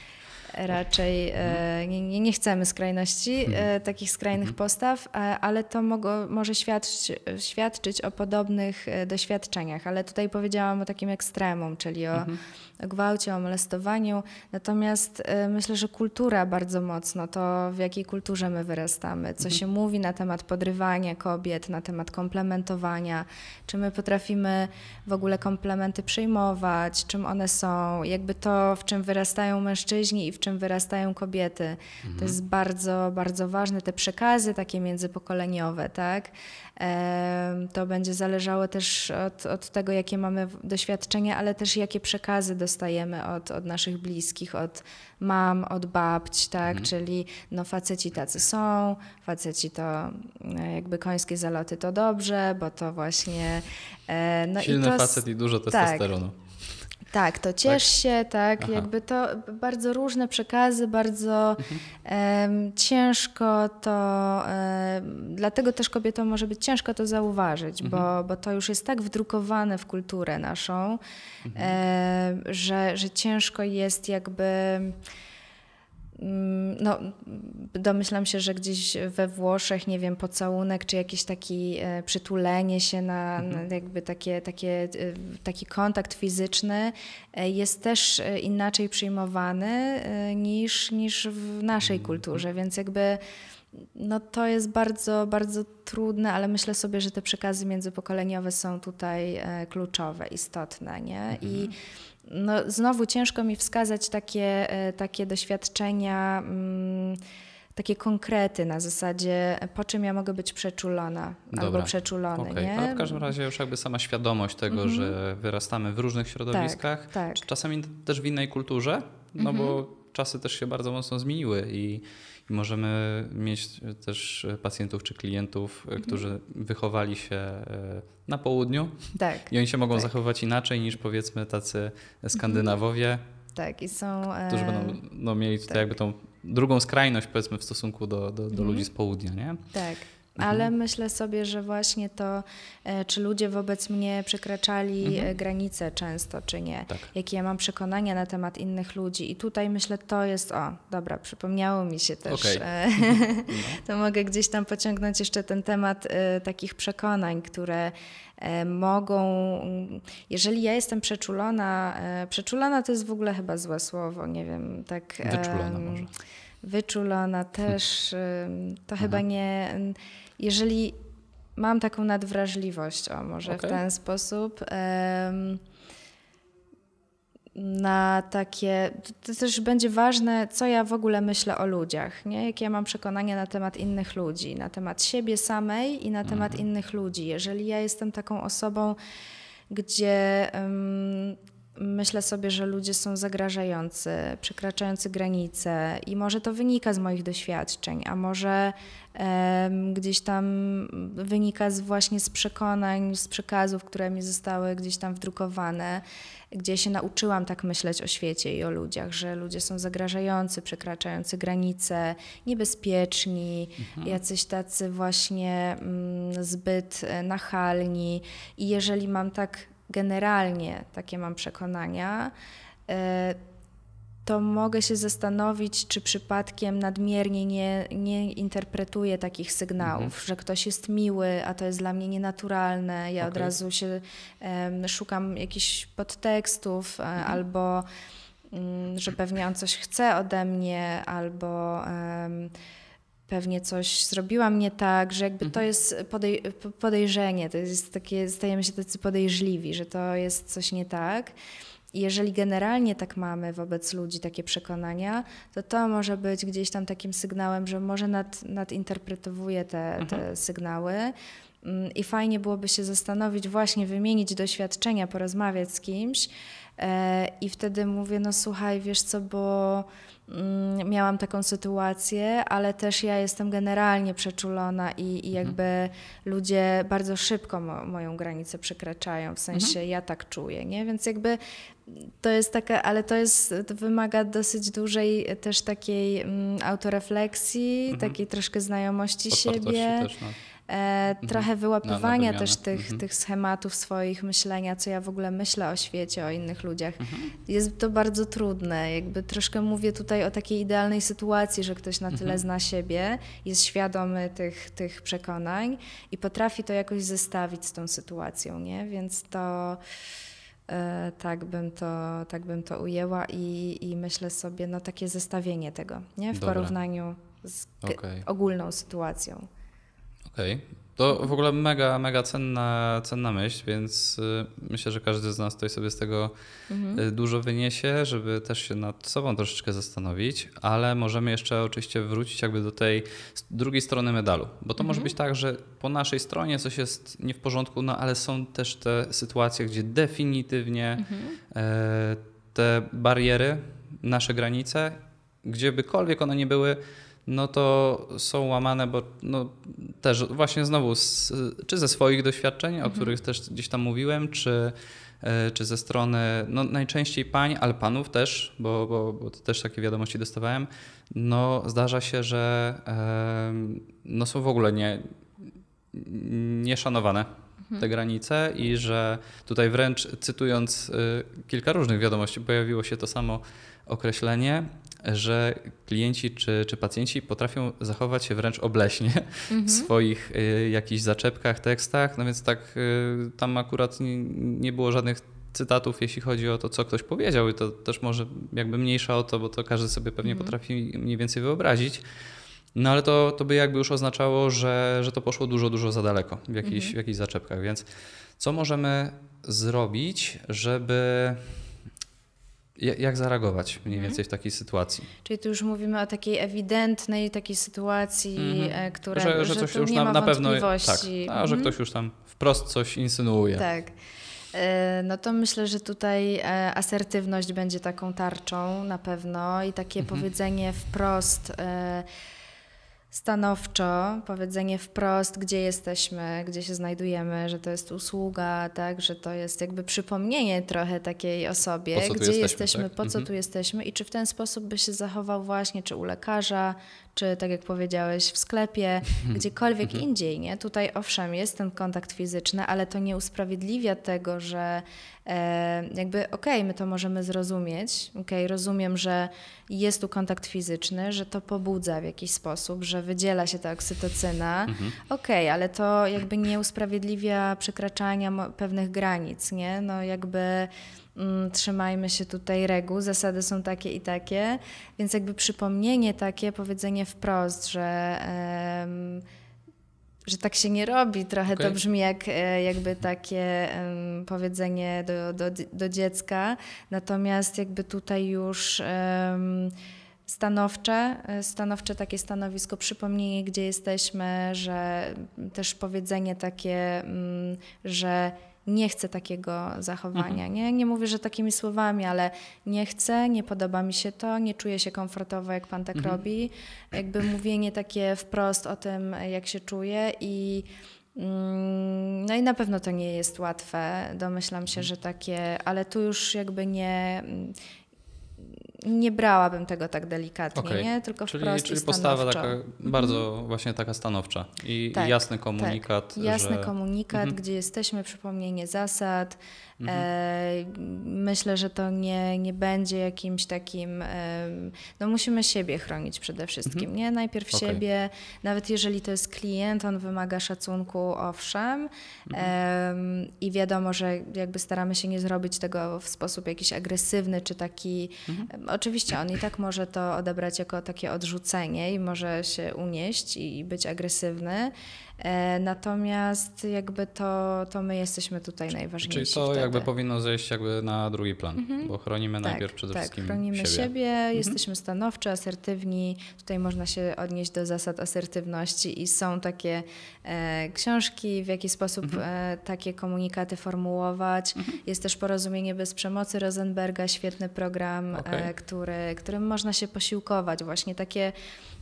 raczej e, nie, nie chcemy skrajności, e, mhm. takich skrajnych mhm. postaw, e, ale to mogło, może świadczyć, świadczyć o podobnych doświadczeniach. Ale tutaj powiedziałam o takim ekstremum, czyli o, o mhm. gwałcie, o molestowaniu. Natomiast myślę, że kultura bardzo mocno, to w jakiej kulturze my wyrastamy, co się mówi na temat podrywania kobiet, na temat komplementowania, czy my potrafimy w ogóle komplementy przyjmować, czym one są, jakby to, w czym wyrastają mężczyźni i w czym wyrastają kobiety. Mhm. To jest bardzo, bardzo ważne. Te przekazy takie międzypokoleniowe, tak? To będzie zależało też od, od tego, jakie mamy doświadczenia, ale też jakie przekazy dostajemy od, od naszych bliskich, od mam, od babć, tak? Mhm. Czyli no faceci tacy są, faceci to e, jakby końskie zaloty to dobrze, bo to właśnie... E, no Silny i to, facet i dużo testosteronu. Tak, tak, to tak. ciesz tak? się, tak, Aha. jakby to bardzo różne przekazy, bardzo mhm. ciężko to, dlatego też kobietom może być ciężko to zauważyć, mhm. bo, bo to już jest tak wdrukowane w kulturę naszą, mhm. że, że ciężko jest jakby Mm, no, domyślam się, że gdzieś we Włoszech, nie wiem, pocałunek czy jakieś taki e, przytulenie się na, mhm. na jakby takie, takie, e, taki kontakt fizyczny e, jest też inaczej przyjmowany niż, niż w naszej mhm. kulturze, więc jakby no to jest bardzo, bardzo trudne, ale myślę sobie, że te przekazy międzypokoleniowe są tutaj kluczowe, istotne, nie? I mhm no, znowu ciężko mi wskazać takie, e, takie doświadczenia, mm, takie konkrety na zasadzie, po czym ja mogę być przeczulona Dobra. albo przeczulony. Okay. Nie? Ale no, w każdym razie już jakby sama świadomość tego, mm -hmm. że wyrastamy w różnych środowiskach, tak, tak. czasami też w innej kulturze, no mm -hmm. bo czasy też się bardzo mocno zmieniły i Możemy mieć też e, pacjentów czy klientów, e, mhm. którzy wychowali się e, na południu tak, i oni się mogą tak. zachowywać inaczej niż mhm. powiedzmy tacy mhm. Skandynawowie. Tak, i są. Którzy będą no, mieli tutaj tak. jakby tą drugą skrajność powiedzmy w stosunku do, do, do mhm. ludzi z południa, nie? Tak ale mhm. myślę sobie, że właśnie to, e, czy ludzie wobec mnie przekraczali e, mhm. granice często, czy nie, tak. jakie ja mam przekonania na temat innych ludzi. I tutaj myślę, to jest, o, dobra, przypomniało mi się też, okay. E, mhm. to mogę gdzieś tam pociągnąć jeszcze ten temat takich przekonań, które mogą, jeżeli ja jestem przeczulona, przeczulona to jest w ogóle chyba złe słowo, nie wiem, tak. Wyczulona może wyczulona też. To chyba mhm. nie, jeżeli mam taką nadwrażliwość, o może okay. w ten sposób. Um, na takie. To też będzie ważne, co ja w ogóle myślę o ludziach, nie? jakie ja mam przekonania na temat innych ludzi, na temat siebie samej i na temat mhm. innych ludzi. Jeżeli ja jestem taką osobą, gdzie um, myślę sobie, że ludzie są zagrażający, przekraczający granice i może to wynika z moich doświadczeń, a może gdzieś tam wynika z właśnie z przekonań, z przekazów, które mi zostały gdzieś tam wdrukowane, gdzie się nauczyłam tak myśleć o świecie i o ludziach, że ludzie są zagrażający, przekraczający granice, niebezpieczni, mhm. jacyś tacy właśnie mm, zbyt e, nachalni i jeżeli mam tak generalnie takie mam przekonania, e, to mogę się zastanowić, czy przypadkiem nadmiernie nie, nie interpretuję takich sygnałów, mhm. że ktoś jest miły, a to jest dla mnie nienaturalne. Ja okay. od razu się um, szukam jakichś podtekstów e, mhm. albo um, że pewnie on coś chce ode mnie, albo um, pewnie coś zrobiłam nie tak, że jakby to mhm. jest podej podejrzenie, to jest takie, stajemy się tacy podejrzliwi, że to jest coś nie tak. I jeżeli generalnie tak mamy wobec ludzi takie przekonania, to to może być gdzieś tam takim sygnałem, że może nad, nadinterpretowuję te, te mhm. sygnały. Mm, I fajnie byłoby się zastanowić, właśnie wymienić doświadczenia, porozmawiać z kimś. E, I wtedy mówię: No, słuchaj, wiesz co, bo Mm, miałam taką sytuację, ale też ja jestem generalnie przeczulona i, i mhm. jakby mhm. ludzie bardzo szybko mo moją granicę przekraczają, w sensie mhm. ja tak czuję, nie? Więc jakby to jest taka, ale to jest, to wymaga dosyć dużej też takiej mm, autorefleksji, mhm. takiej troszkę znajomości Otwartości siebie. Też, no. E, mhm. trochę wyłapywania też tych, mhm. tych schematów swoich myślenia, co ja w ogóle myślę o świecie, o innych ludziach. Mhm. Jest to bardzo trudne. Jakby troszkę mówię tutaj o takiej idealnej sytuacji, że ktoś na tyle mhm. zna siebie, jest świadomy tych, tych przekonań i potrafi to jakoś zestawić z tą sytuacją, nie? Więc to e, tak bym to, tak bym to ujęła i, i myślę sobie, no takie zestawienie tego, nie? W Dobra. porównaniu z okay. ogólną sytuacją. Okej. Okay. To w ogóle mega, mega cenna, cenna myśl, więc y, myślę, że każdy z nas tutaj sobie z tego mhm. Y, dużo wyniesie, żeby też się nad sobą troszeczkę zastanowić, ale możemy jeszcze oczywiście wrócić jakby do tej drugiej strony medalu, bo to mhm. może być tak, że po naszej stronie coś jest nie w porządku, no ale są też te sytuacje, gdzie definitywnie mhm. E, te bariery, nasze granice, gdziebykolwiek one nie były, no to są łamane, bo no, też właśnie znowu, z, czy ze swoich doświadczeń, mhm. o których też gdzieś tam mówiłem, czy, e, czy ze strony no, najczęściej pań, ale panów też, bo, bo, bo też takie wiadomości dostawałem, no zdarza się, że e, no, są w ogóle nie, nieszanowane mhm. te granice i że tutaj wręcz cytując e, kilka różnych wiadomości pojawiło się to samo określenie, że klienci czy, czy pacjenci potrafią zachować się wręcz obleśnie mhm. w swoich y, jakichś zaczepkach, tekstach, no więc tak y, tam akurat nie, nie było żadnych cytatów, jeśli chodzi o to, co ktoś powiedział i to też może jakby mniejsza o to, bo to każdy sobie pewnie mhm. potrafi mniej więcej wyobrazić. No ale to, to by jakby już oznaczało, że, że to poszło dużo, dużo za daleko w jakichś, mhm. w jakichś zaczepkach. Więc co możemy zrobić, żeby jak zareagować mniej mhm. więcej w takiej sytuacji? Czyli tu już mówimy o takiej ewidentnej takiej sytuacji, mm-hmm. która że, że, że już nie na, na pewno tak, a, że mm-hmm. ktoś już tam wprost coś insynuuje. Tak. E, no to myślę, że tutaj e, asertywność będzie taką tarczą na pewno i takie mm-hmm. powiedzenie wprost stanowczo, powiedzenie wprost, gdzie jesteśmy, gdzie się znajdujemy, że to jest usługa, tak, że to jest jakby przypomnienie trochę takiej osobie, gdzie jesteśmy, jesteśmy tak? po co mhm. tu jesteśmy i czy w ten sposób by się zachował właśnie, czy u lekarza, czy tak jak powiedziałeś, w sklepie, gdziekolwiek mhm. indziej. Nie? Tutaj owszem, jest ten kontakt fizyczny, ale to nie usprawiedliwia tego, że e, jakby okej, okay, my to możemy zrozumieć, okay, rozumiem, że jest tu kontakt fizyczny, że to pobudza w jakiś sposób, że wydziela się ta oksytocyna, ok, mhm. okej, okay, ale to jakby nie usprawiedliwia przekraczania pewnych granic, nie? No jakby Mm, trzymajmy się tutaj reguł, zasady są takie i takie, więc jakby przypomnienie takie, powiedzenie wprost, że że tak się nie robi. Trochę okay. to brzmi jak e, jakby takie um, powiedzenie do, do, do, dziecka. Natomiast jakby tutaj już um, stanowcze, e, stanowcze takie stanowisko, przypomnienie, gdzie jesteśmy, że też powiedzenie takie, um, że nie chcę takiego zachowania. Mhm. Nie? nie mówię, że takimi słowami, ale nie chcę, nie podoba mi się to, nie czuję się komfortowo, jak pan tak mhm. robi. Jakby mówienie takie wprost o tym, jak się czuję i mm, no i na pewno to nie jest łatwe. Domyślam się, mhm. że takie, ale tu już jakby nie, mm, nie brałabym tego tak delikatnie, okay. nie? tylko czyli, wprost Czyli postawa taka, mhm. bardzo właśnie taka stanowcza i tak, jasny komunikat. Tak. Jasny że... komunikat, mhm. gdzie jesteśmy, przypomnienie zasad, Mhm. E, myślę, że to nie, nie będzie jakimś takim. E, no musimy siebie chronić przede wszystkim, mhm. nie? Najpierw okay. siebie, nawet jeżeli to jest klient, on wymaga szacunku, owszem. Mhm. I wiadomo, że jakby staramy się nie zrobić tego w sposób jakiś agresywny czy taki. Mhm. Oczywiście on i tak może to odebrać jako takie odrzucenie i może się unieść i być agresywny. E, natomiast jakby to, to my jesteśmy tutaj najważniejsi. Czyli to wtedy. jakby powinno zejść jakby na drugi plan, mhm. bo chronimy tak, najpierw przede tak, wszystkim chronimy siebie. siebie mhm. Jesteśmy stanowczy, asertywni. Tutaj można się odnieść do zasad asertywności i są takie e, książki, w jaki sposób mhm. e, takie komunikaty formułować. Jest też porozumienie bez przemocy Rosenberga, świetny program, okay. e, który, którym można się posiłkować. Właśnie takie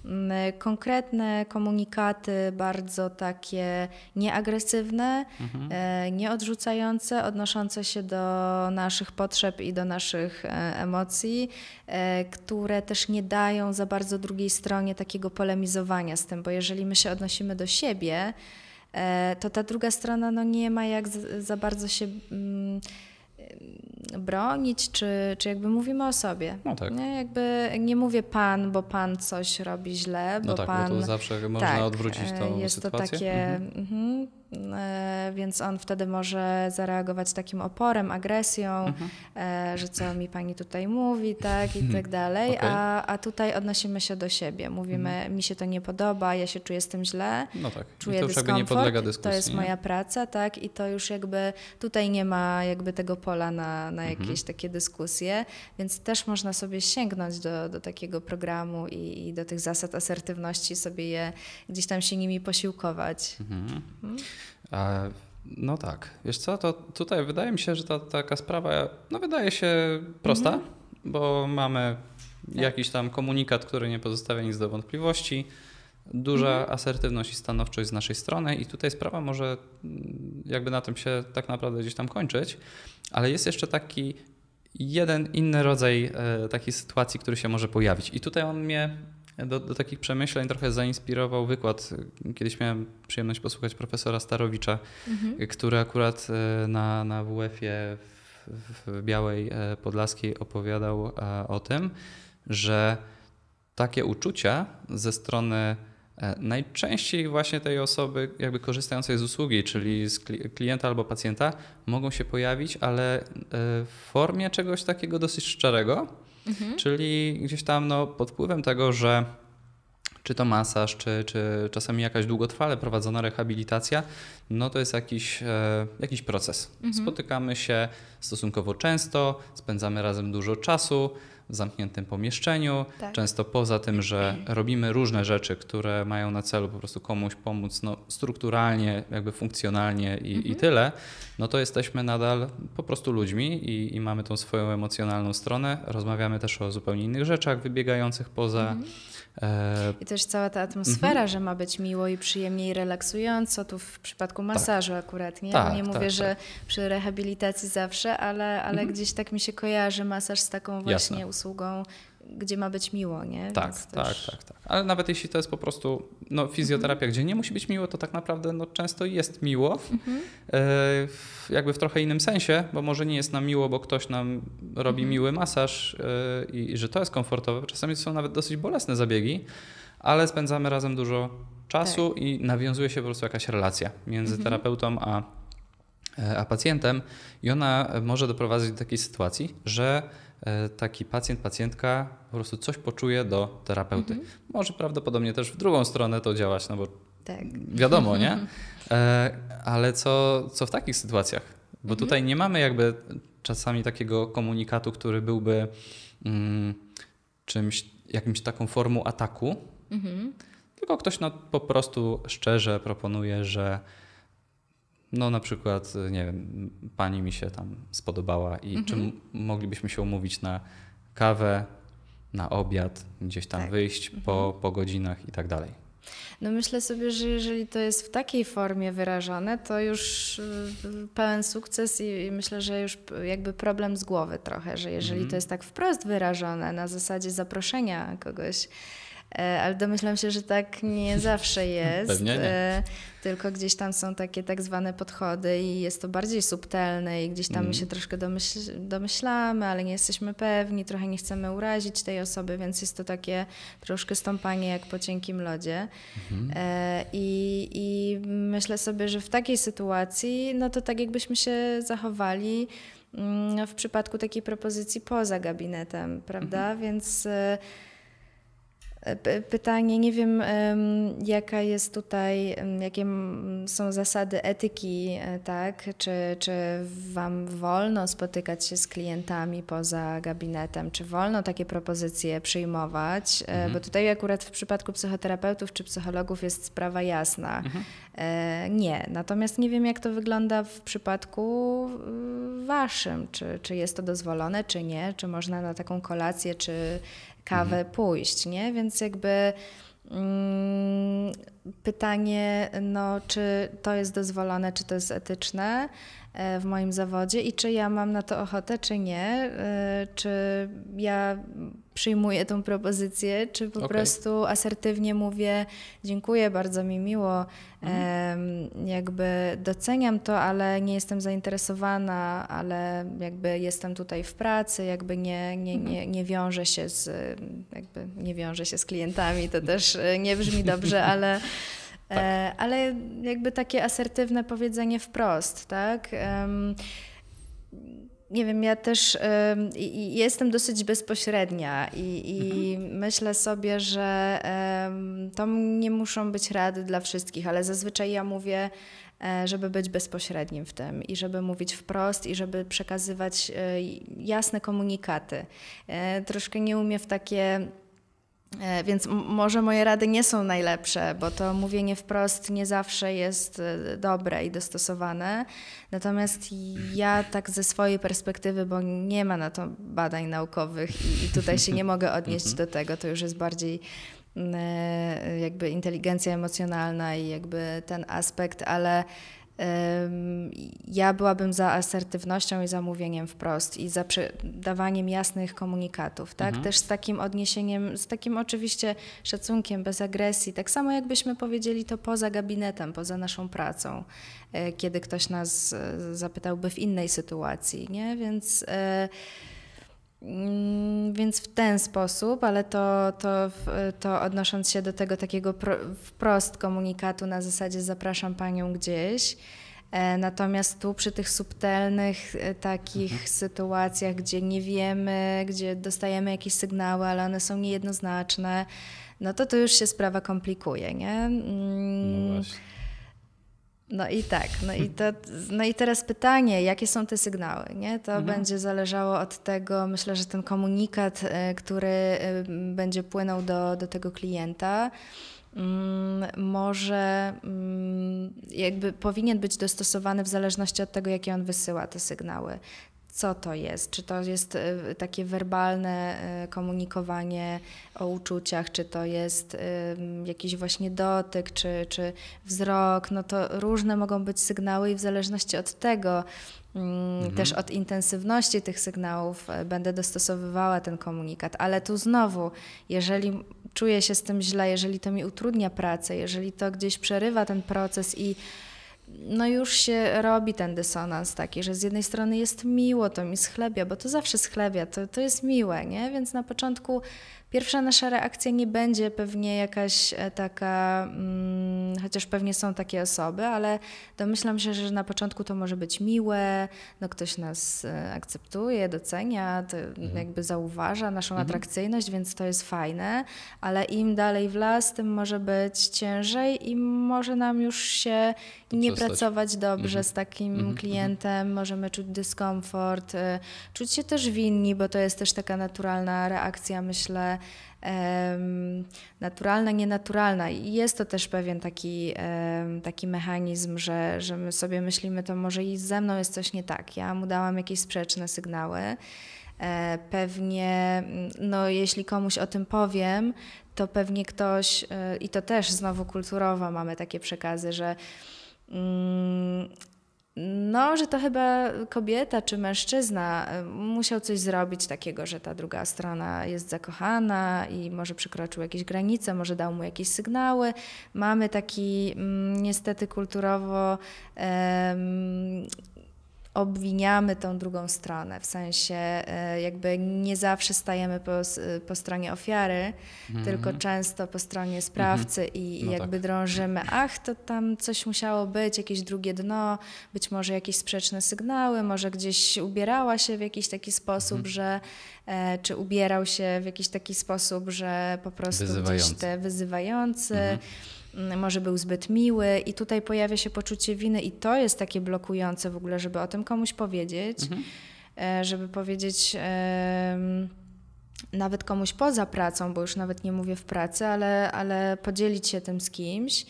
Mm, y, konkretne komunikaty, bardzo takie nieagresywne, mhm. Y, nieodrzucające, odnoszące się do naszych potrzeb i do naszych e, emocji, y, które też nie dają za bardzo drugiej stronie takiego polemizowania z tym, bo jeżeli my się odnosimy do siebie, e, to ta druga strona no, nie ma jak za bardzo się mm, bronić, czy, czy jakby mówimy o sobie. No tak. Nie? Jakby nie mówię pan, bo pan coś robi źle, no bo no tak, pan... Bo to zawsze można tak, odwrócić tą jest sytuację. Jest to takie... Mhm. Mhm, E, więc on wtedy może zareagować takim oporem, agresją, mhm. E, że co mi pani tutaj mówi, tak i tak dalej. Okay. A, a tutaj odnosimy się do siebie. Mówimy, mhm. mi się to nie podoba, ja się czuję z tym źle. No tak. Czuję to dyskomfort, nie podlega dyskusji. To jest nie? moja praca, tak? I to już jakby tutaj nie ma jakby tego pola na, na mhm. jakieś mhm. takie dyskusje, więc też można sobie sięgnąć do, do takiego programu i, i do tych zasad asertywności, sobie je gdzieś tam się nimi posiłkować. Mhm. mhm no tak. Wiesz co, to tutaj wydaje mi się, że ta taka sprawa, no wydaje się prosta, mhm. bo mamy tak. jakiś tam komunikat, który nie pozostawia nic do wątpliwości. Duża mhm. asertywność i stanowczość z naszej strony, i tutaj sprawa może mm, jakby na tym się tak naprawdę gdzieś tam kończyć, ale jest jeszcze taki jeden inny rodzaj e, takiej sytuacji, który się może pojawić. I tutaj on mnie do, do takich przemyśleń trochę zainspirował wykład. Kiedyś miałem przyjemność posłuchać profesora Starowicza, mhm. który akurat e, na, na WF-ie w, w Białej e, Podlaskiej opowiadał e, o tym, że takie uczucia ze strony najczęściej właśnie tej osoby jakby korzystającej z usługi, czyli z klienta albo pacjenta, mogą się pojawić, ale w formie czegoś takiego dosyć szczerego, Mhm. Czyli gdzieś tam no, pod wpływem tego, że czy to masaż, czy, czy czasami jakaś długotrwale prowadzona rehabilitacja, no to jest jakiś, e, jakiś proces. Mhm. Spotykamy się stosunkowo często, spędzamy razem dużo czasu, w zamkniętym pomieszczeniu. Tak. Często poza tym, że robimy różne rzeczy, które mają na celu po prostu komuś pomóc no, strukturalnie, jakby funkcjonalnie i, mhm. i tyle, no to jesteśmy nadal po prostu ludźmi i, i, mamy tą swoją emocjonalną stronę. Rozmawiamy też o zupełnie innych rzeczach wybiegających poza. Mhm E, I też cała ta atmosfera, mm -hmm. że ma być miło i przyjemnie i relaksująco, tu w przypadku masażu tak. akurat, nie? Tak, nie mówię, tak, że tak. przy rehabilitacji zawsze, ale, ale mm -hmm. gdzieś tak mi się kojarzy masaż z taką właśnie Jasne. usługą gdzie ma być miło, nie? Tak, tak też... tak, tak, tak. Ale nawet jeśli to jest po prostu no, fizjoterapia, mhm. gdzie nie musi być miło, to tak naprawdę no, często jest miło, mhm. e, jakby w trochę innym sensie, bo może nie jest nam miło, bo ktoś nam robi mhm. miły masaż e, i, i że to jest komfortowe. Czasami są nawet dosyć bolesne zabiegi, ale spędzamy razem dużo czasu tak. i nawiązuje się po prostu jakaś relacja między mhm. terapeutą a e, a pacjentem, i ona może doprowadzić do takiej sytuacji, że E, taki pacjent, pacjentka po prostu coś poczuje do terapeuty. Mhm. Może prawdopodobnie też w drugą stronę to działać, no bo tak. wiadomo, nie? E, ale co, co w takich sytuacjach? Bo mhm. tutaj nie mamy jakby czasami takiego komunikatu, który byłby mm, czymś, jakimś taką formą ataku, mhm. tylko ktoś no, po prostu szczerze proponuje, że no na przykład, y, nie wiem, pani mi się tam spodobała i mhm. czy moglibyśmy się umówić na kawę, na obiad, gdzieś tam tak. wyjść mhm. po, godzinach i tak dalej. No myślę sobie, że jeżeli to jest w takiej formie wyrażone, to już y, pełen sukces i myślę, że już jakby problem z głowy trochę, że jeżeli mhm. to jest tak wprost wyrażone na zasadzie zaproszenia kogoś E, ale domyślam się, że tak nie zawsze jest. Pewnie nie. E, tylko gdzieś tam są takie tak zwane podchody i jest to bardziej subtelne i gdzieś tam mm. my mhm. się troszkę domyśl, domyślamy, ale nie jesteśmy pewni, trochę nie chcemy urazić tej osoby, więc jest to takie troszkę stąpanie jak po cienkim lodzie. Mm. I, I myślę sobie, że w takiej sytuacji, no to tak jakbyśmy się zachowali mm, w przypadku takiej propozycji poza gabinetem, prawda? Mm. Więc E, pytanie, nie wiem jaka jest tutaj, jakie są zasady etyki, e, tak? Czy, czy Wam wolno spotykać się z klientami poza gabinetem? Czy wolno takie propozycje przyjmować? E, mhm. Bo tutaj akurat w przypadku psychoterapeutów czy psychologów jest sprawa jasna. Mhm. E, nie. Natomiast nie wiem, jak to wygląda w przypadku y, waszym. Czy, czy jest to dozwolone, czy nie? Czy można na taką kolację, czy kawę mhm. pójść, nie? Więc jakby. Mm, pytanie, no, czy to jest dozwolone, czy to jest etyczne. E, w moim zawodzie i czy ja mam na to ochotę, czy nie, e, czy ja przyjmuję tą propozycję, czy po okay. prostu asertywnie mówię dziękuję, bardzo mi miło, mhm. jakby doceniam to, ale nie jestem zainteresowana, ale jakby jestem tutaj w pracy, jakby nie, nie, mhm. nie, nie wiąże się z, jakby nie wiążę się z klientami, to też e, nie brzmi dobrze, ale tak. E, ale jakby takie asertywne powiedzenie wprost, tak? nie wiem, ja też jestem dosyć bezpośrednia i, i mhm. myślę sobie, że to nie muszą być rady dla wszystkich, ale zazwyczaj ja mówię, e, żeby być bezpośrednim w tym i żeby mówić wprost i żeby przekazywać e, jasne komunikaty. troszkę nie umiem w takie E, więc może moje rady nie są najlepsze, bo to mówienie wprost nie zawsze jest e, dobre i dostosowane. Natomiast ja tak ze swojej perspektywy, bo nie ma na to badań naukowych i tutaj się nie mogę odnieść mhm. do tego, to już jest bardziej mm, e, jakby inteligencja emocjonalna i jakby ten aspekt, ale ja byłabym za asertywnością i za mówieniem wprost i za dawaniem jasnych komunikatów, tak? Mhm. Też z takim odniesieniem, z takim oczywiście szacunkiem, bez agresji, tak samo jakbyśmy powiedzieli to poza gabinetem, poza naszą pracą, e, kiedy ktoś nas e, zapytałby w innej sytuacji, nie? Więc... Yy, Mm, więc w ten sposób, ale to, to, to odnosząc się do tego takiego pro, wprost komunikatu na zasadzie zapraszam panią gdzieś. E, natomiast tu przy tych subtelnych e, takich mhm. sytuacjach, gdzie nie wiemy, gdzie dostajemy jakieś sygnały, ale one są niejednoznaczne, no to to już się sprawa komplikuje, nie? Mm, no właśnie. No i tak, no i, to, no i teraz pytanie, jakie są te sygnały, nie? To mhm. będzie zależało od tego, myślę, że ten komunikat, y, który y, będzie płynął do, do tego klienta, mm, może mm, jakby powinien być dostosowany w zależności od tego, jakie on wysyła te sygnały co to jest? Czy to jest y, takie werbalne y, komunikowanie o uczuciach, czy to jest jakiś właśnie dotyk, czy, czy wzrok? No to różne mogą być sygnały i w zależności od tego, mhm. też od intensywności tych sygnałów, y, będę dostosowywała ten komunikat. Ale tu znowu, jeżeli czuję się z tym źle, jeżeli to mi utrudnia pracę, jeżeli to gdzieś przerywa ten proces i no już się robi ten dysonans taki, że z jednej strony jest miło, to mi schlebia, bo to zawsze schlebia, to, to jest miłe, nie? Więc na początku Pierwsza nasza reakcja nie będzie pewnie jakaś e, taka, mm, chociaż pewnie są takie osoby, ale domyślam się, że na początku to może być miłe, no ktoś nas e, akceptuje, docenia, mhm. jakby zauważa naszą mhm. atrakcyjność, więc to jest fajne, ale im dalej w las, tym może być ciężej i może nam już się to nie przestać. pracować dobrze mhm. z takim mhm, mhm. klientem, możemy czuć dyskomfort, e, czuć się też winni, bo to jest też taka naturalna reakcja, myślę, naturalna, nienaturalna. I jest to też pewien taki, taki mechanizm, że, że my sobie myślimy, to może i ze mną jest coś nie tak. Ja mu dałam jakieś sprzeczne sygnały. E, pewnie, mm, no, jeśli komuś o tym powiem, to pewnie ktoś, e, i to też znowu kulturowo mamy takie przekazy, że mm, no, że to chyba kobieta czy mężczyzna y, musiał coś zrobić takiego, że ta druga strona jest zakochana i może przekroczył jakieś granice, może dał mu jakieś sygnały. Mamy taki mm, niestety kulturowo obwiniamy tą drugą stronę, w sensie e, jakby nie zawsze stajemy po, e, po stronie ofiary, mm. tylko często po stronie mhm. sprawcy mm -hmm. i, i no jakby tak. drążymy, ach, to tam coś musiało być, jakieś drugie dno, być może jakieś sprzeczne sygnały, może gdzieś ubierała się w jakiś taki sposób, mm. że e, czy ubierał się w jakiś taki sposób, że po prostu wyzywający. gdzieś te wyzywający. -hmm Mm, może był zbyt miły i tutaj pojawia się poczucie winy i to jest takie blokujące w ogóle, żeby o tym komuś powiedzieć, mhm. E, żeby powiedzieć nawet komuś poza pracą, bo już nawet nie mówię w pracy, ale, ale podzielić się tym z kimś.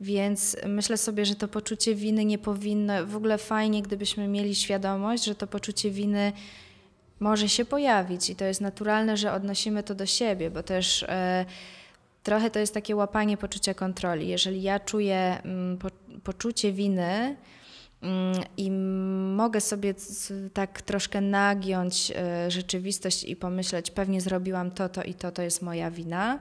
Więc myślę sobie, że to poczucie winy nie powinno, w ogóle fajnie, gdybyśmy mieli świadomość, że to poczucie winy może się pojawić i to jest naturalne, że odnosimy to do siebie, bo też. Yy, trochę to jest takie łapanie poczucia kontroli. Jeżeli ja czuję mm, po, poczucie winy mm, i mogę sobie tak troszkę nagiąć y, rzeczywistość i pomyśleć, pewnie zrobiłam to, to i to, to jest moja wina,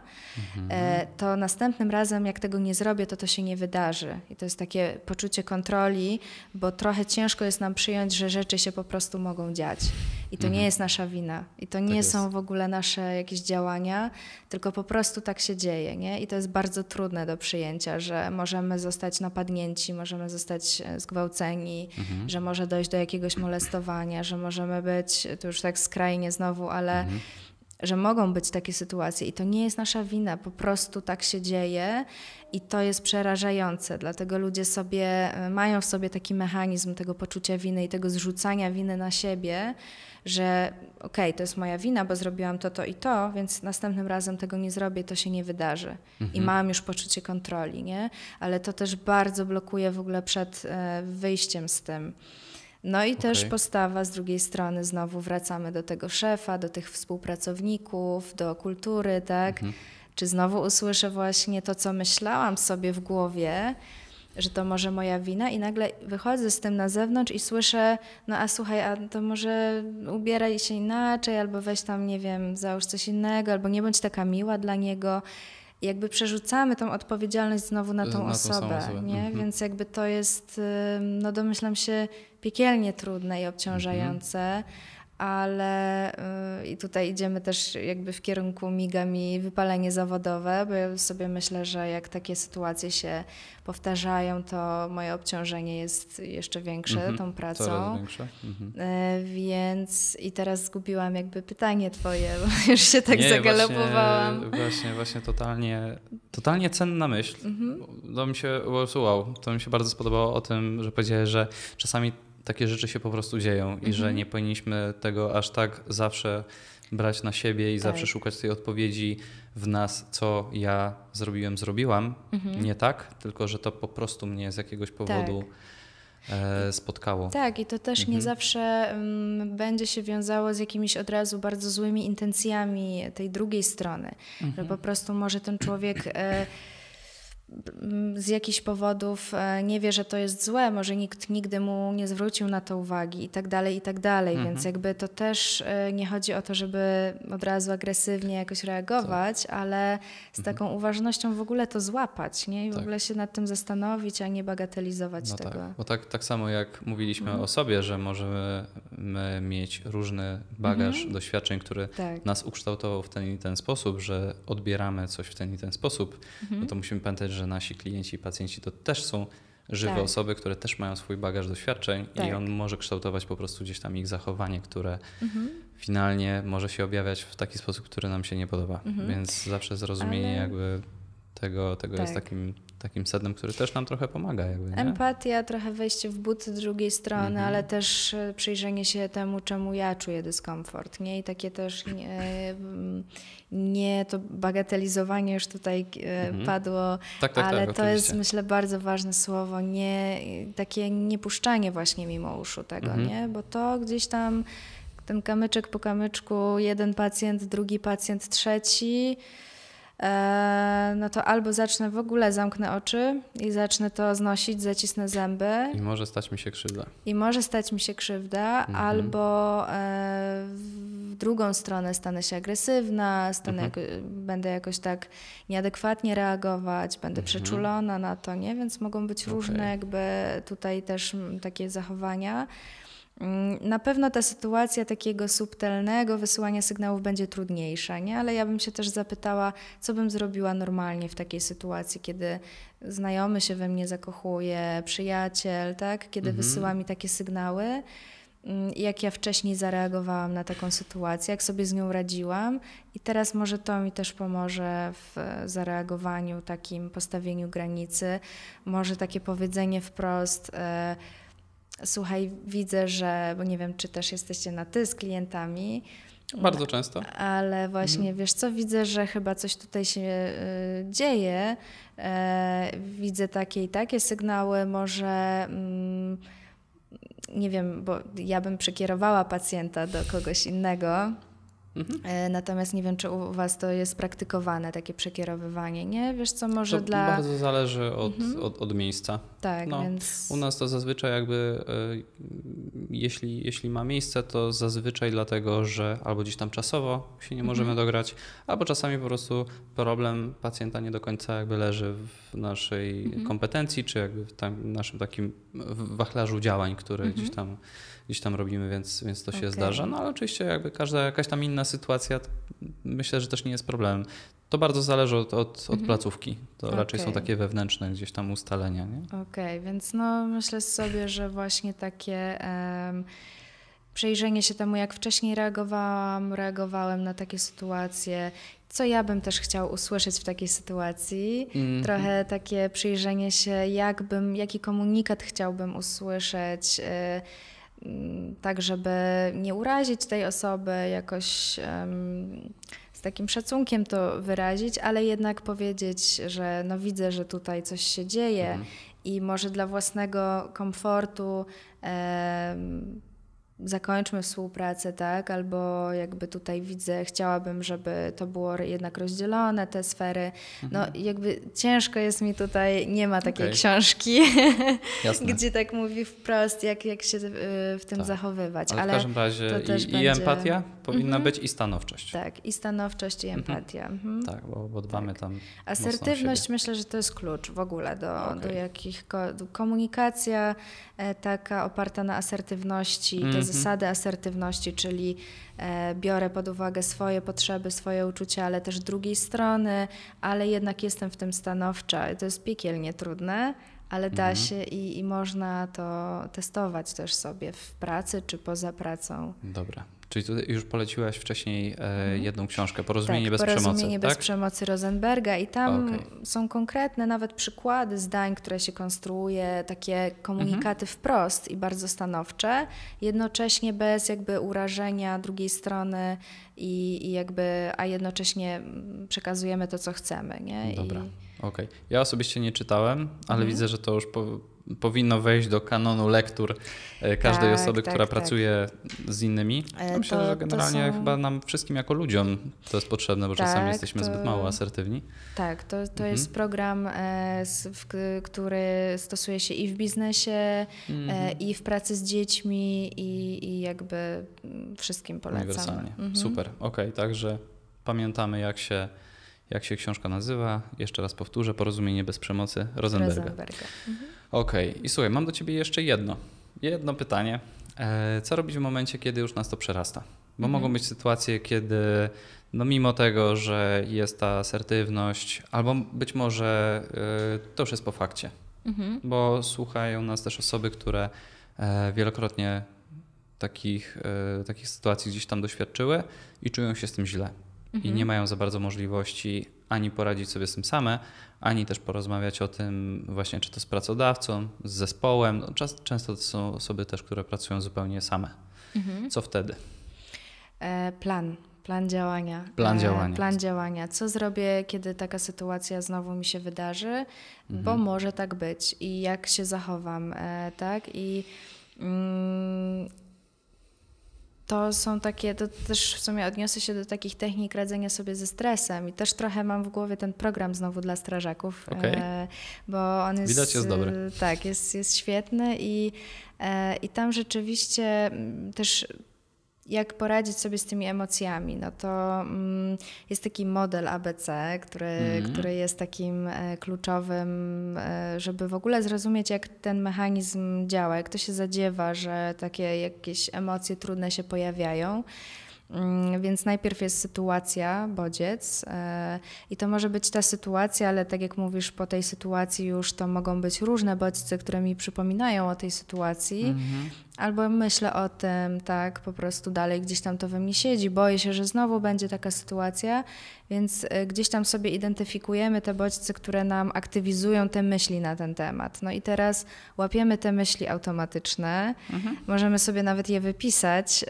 mhm. E, to następnym razem, jak tego nie zrobię, to to się nie wydarzy. I to jest takie poczucie kontroli, bo trochę ciężko jest nam przyjąć, że rzeczy się po prostu mogą dziać. I to mhm. nie jest nasza wina. I to nie tak są jest. w ogóle nasze jakieś działania, tylko po prostu tak się dzieje. Nie? I to jest bardzo trudne do przyjęcia, że możemy zostać napadnięci, możemy zostać e, zgwałceni, mhm. że może dojść do jakiegoś molestowania, że możemy być, tu już tak skrajnie znowu, ale mhm że mogą być takie sytuacje i to nie jest nasza wina, po prostu tak się dzieje i to jest przerażające. Dlatego ludzie sobie e, mają w sobie taki mechanizm tego poczucia winy i tego zrzucania winy na siebie że ok, to jest moja wina, bo zrobiłam to, to i to, więc następnym razem tego nie zrobię, to się nie wydarzy. Mhm. I mam już poczucie kontroli, nie? Ale to też bardzo blokuje w ogóle przed e, wyjściem z tym. No i okay. też postawa z drugiej strony, znowu wracamy do tego szefa, do tych współpracowników, do kultury, tak? Mhm. Czy znowu usłyszę właśnie to, co myślałam sobie w głowie, że to może moja wina i nagle wychodzę z tym na zewnątrz i słyszę, no a słuchaj, a to może ubieraj się inaczej, albo weź tam, nie wiem, załóż coś innego, albo nie bądź taka miła dla niego. jakby przerzucamy tą odpowiedzialność znowu na tą na osobę, osobę, nie? Mhm. Więc jakby to jest, no domyślam się, piekielnie trudne i mhm. obciążające. Mhm ale y, i tutaj idziemy też jakby w kierunku migami wypalenie zawodowe, bo ja sobie myślę, że jak takie sytuacje się powtarzają, to moje obciążenie jest jeszcze większe mhm. tą pracą. większe. Mhm. E, więc i teraz zgubiłam jakby pytanie twoje, bo już się tak Nie, zagalopowałam. Właśnie, właśnie, właśnie totalnie, totalnie cenna myśl. Mhm. To mi się wow, to mi się bardzo spodobało o tym, że powiedziałeś, że czasami takie rzeczy się po prostu dzieją i że mhm. nie powinniśmy tego aż tak zawsze brać na siebie i tak. zawsze szukać tej odpowiedzi w nas, co ja zrobiłem, zrobiłam. Mhm. Nie tak, tylko że to po prostu mnie z jakiegoś powodu. Tak e, spotkało. Tak, i to też mhm. nie zawsze um, będzie się wiązało z jakimiś od razu bardzo złymi intencjami tej drugiej strony, mhm. że po prostu może ten człowiek. E, Mm, z jakichś powodów e, nie wie, że to jest złe, może nikt nigdy mu nie zwrócił na to uwagi i tak dalej, i tak dalej. Mhm. Więc jakby to też e, nie chodzi o to, żeby od razu agresywnie jakoś reagować, tak. ale z mhm. taką mhm. uważnością w ogóle to złapać, nie? I tak. w ogóle się nad tym zastanowić, a nie bagatelizować no tego. Tak. Bo tak, tak samo jak mówiliśmy mhm. o sobie, że możemy mieć różny bagaż mhm. doświadczeń, który tak. nas ukształtował w ten i ten sposób, że odbieramy coś w ten i ten sposób, no to musimy pamiętać, że że nasi klienci i pacjenci to też są żywe tak. osoby, które też mają swój bagaż doświadczeń tak. i on może kształtować po prostu gdzieś tam ich zachowanie, które mhm. finalnie może się objawiać w taki sposób, który nam się nie podoba. Mhm. Więc zawsze zrozumienie Ale... jakby tego, tego tak. jest takim, takim sednem, który też nam trochę pomaga. Jakby, nie? Empatia, trochę wejście w buty drugiej strony, mhm. ale też e, przyjrzenie się temu, czemu ja czuję dyskomfort. Nie? I takie też nie, to bagatelizowanie już tutaj e, mhm. padło, tak, tak, ale tak, to oczywiście. jest myślę bardzo ważne słowo, nie, takie niepuszczanie właśnie mimo uszu tego, mhm. nie? bo to gdzieś tam ten kamyczek po kamyczku, jeden pacjent, drugi pacjent, trzeci E, no to albo zacznę w ogóle, zamknę oczy i zacznę to znosić, zacisnę zęby. I może stać mi się krzywda. I może stać mi się krzywda, mhm. albo e, w drugą stronę stanę się agresywna, stanę mhm. będę jakoś tak nieadekwatnie reagować, będę mhm. przeczulona na to, nie? Więc mogą być okay. różne jakby tutaj też takie zachowania. Mm, na pewno ta sytuacja takiego subtelnego wysyłania sygnałów będzie trudniejsza, nie? ale ja bym się też zapytała, co bym zrobiła normalnie w takiej sytuacji, kiedy znajomy się we mnie zakochuje, przyjaciel, tak? kiedy mhm. wysyła mi takie sygnały mm, jak ja wcześniej zareagowałam na taką sytuację, jak sobie z nią radziłam, i teraz może to mi też pomoże w zareagowaniu, takim postawieniu granicy. Może takie powiedzenie wprost. Y słuchaj, widzę, że, bo nie wiem, czy też jesteście na ty z klientami. Bardzo często. Ale właśnie, mhm. wiesz co, widzę, że chyba coś tutaj się y, dzieje. E, widzę takie i takie sygnały, może... Y, nie wiem, bo ja bym przekierowała pacjenta do kogoś innego, Mhm. E, natomiast nie wiem, czy u Was to jest praktykowane, takie przekierowywanie, nie? Wiesz co, może to dla... bardzo zależy od, mhm. od, od, miejsca. Tak, no, więc... U nas to zazwyczaj jakby, e, jeśli, jeśli ma miejsce, to zazwyczaj dlatego, że albo gdzieś tam czasowo się nie możemy mhm. dograć, albo czasami po prostu problem pacjenta nie do końca jakby leży w naszej mhm. kompetencji, czy jakby w tam, naszym takim wachlarzu działań, który mhm. gdzieś tam gdzieś tam robimy, więc, więc to się okay. zdarza. No ale oczywiście jakby każda jakaś tam inna sytuacja, myślę, że też nie jest problemem. To bardzo zależy od, od, od mhm. placówki. To okay. raczej są takie wewnętrzne gdzieś tam ustalenia. Okej, okay, więc no myślę sobie, że właśnie takie. Um, Przejrzenie się temu, jak wcześniej reagowałam, reagowałem na takie sytuacje, co ja bym też chciał usłyszeć w takiej sytuacji. Mm. Trochę takie przyjrzenie się, jakbym, jaki komunikat chciałbym usłyszeć. Y, tak, żeby nie urazić tej osoby, jakoś um, z takim szacunkiem to wyrazić, ale jednak powiedzieć, że no widzę, że tutaj coś się dzieje mhm. i może dla własnego komfortu. Um, zakończmy współpracę, tak, albo jakby tutaj widzę, chciałabym, żeby to było jednak rozdzielone, te sfery. No mhm. jakby ciężko jest mi tutaj, nie ma takiej okay. książki, gdzie tak mówi wprost, jak, jak się y, w tym tak. zachowywać. Ale, Ale w każdym razie i, i, empatia powinna mhm. być i stanowczość. Tak, i stanowczość i mhm. empatia. Mhm. Tak, bo, bo dbamy tak. tam Asertywność myślę, że to jest klucz w ogóle do, okay. do jakich... Komunikacja, E, taka oparta na asertywności, te mm -hmm. zasady asertywności, czyli e, biorę pod uwagę swoje potrzeby, swoje uczucia, ale też drugiej strony, ale jednak jestem w tym stanowcza. To jest piekielnie trudne, ale da mhm. się i, i można to testować też sobie w pracy czy poza pracą. Dobra, Czyli tutaj już poleciłaś wcześniej e, mhm. jedną książkę, Porozumienie tak, bez porozumienie przemocy. Porozumienie bez tak? przemocy Rosenberga i tam okay. są konkretne nawet przykłady zdań, które się konstruuje, takie komunikaty mhm. wprost i bardzo stanowcze, jednocześnie bez jakby urażenia drugiej strony i, i jakby, a jednocześnie przekazujemy to, co chcemy. Nie? Dobra. I, Okej. Okay. Ja osobiście nie czytałem, ale mhm. widzę, że to już po, powinno wejść do kanonu lektur e, każdej tak, osoby, tak, która tak. pracuje z innymi. E, myślę, to, że generalnie są... chyba nam wszystkim jako ludziom to jest potrzebne, bo czasami tak, jesteśmy to... zbyt mało asertywni. Tak, to, to mhm. jest program, e, który stosuje się i w biznesie, mhm. i w pracy z dziećmi, i, i jakby wszystkim polecam. Uniwersalnie. Mhm. Super, okej, okay, także pamiętamy jak się jak się książka nazywa? Jeszcze raz powtórzę, Porozumienie bez przemocy Rosenberga. Rosenberga. Mhm. Okej, okay. i słuchaj, mam do ciebie jeszcze jedno. Jedno pytanie. E, co robić w momencie, kiedy już nas to przerasta? Bo mhm. mogą być sytuacje, kiedy no mimo tego, że jest ta asertywność, albo być może e, to już jest po fakcie, mhm. bo słuchają nas też osoby, które e, wielokrotnie takich, takich sytuacji gdzieś tam doświadczyły i czują się z tym źle mhm. i nie mają za bardzo możliwości ani poradzić sobie z tym same, ani też porozmawiać o tym właśnie, czy to z pracodawcą, z zespołem. No, często to są osoby też, które pracują zupełnie same. Mhm. Co wtedy? E, plan. Plan działania. Plan e, działania. Plan działania. Co zrobię, kiedy taka sytuacja znowu mi się wydarzy, mhm. bo może tak być i jak się zachowam, e, tak? I mm, to są takie, to też w sumie odniosę się do takich technik radzenia sobie ze stresem i też trochę mam w głowie ten program znowu dla strażaków, e, okay. bo on jest... Widać jest dobry. E, tak, jest, jest świetny i, e, i tam rzeczywiście mm, też jak poradzić sobie z tymi emocjami, no to mm, jest taki model ABC, który, mm. który jest takim e, kluczowym, e, żeby w ogóle zrozumieć, jak ten mechanizm działa, jak to się zadziewa, że takie jakieś emocje trudne się pojawiają. Mm, więc najpierw jest sytuacja, bodziec, e, i to może być ta sytuacja, ale tak jak mówisz, po tej sytuacji już to mogą być różne bodźce, które mi przypominają o tej sytuacji. Mhm. Albo myślę o tym, tak, po prostu dalej gdzieś tam to we mnie siedzi. Boję się, że znowu będzie taka sytuacja, więc y, gdzieś tam sobie identyfikujemy te bodźce, które nam aktywizują te myśli na ten temat. No i teraz łapiemy te myśli automatyczne, mhm. możemy sobie nawet je wypisać y,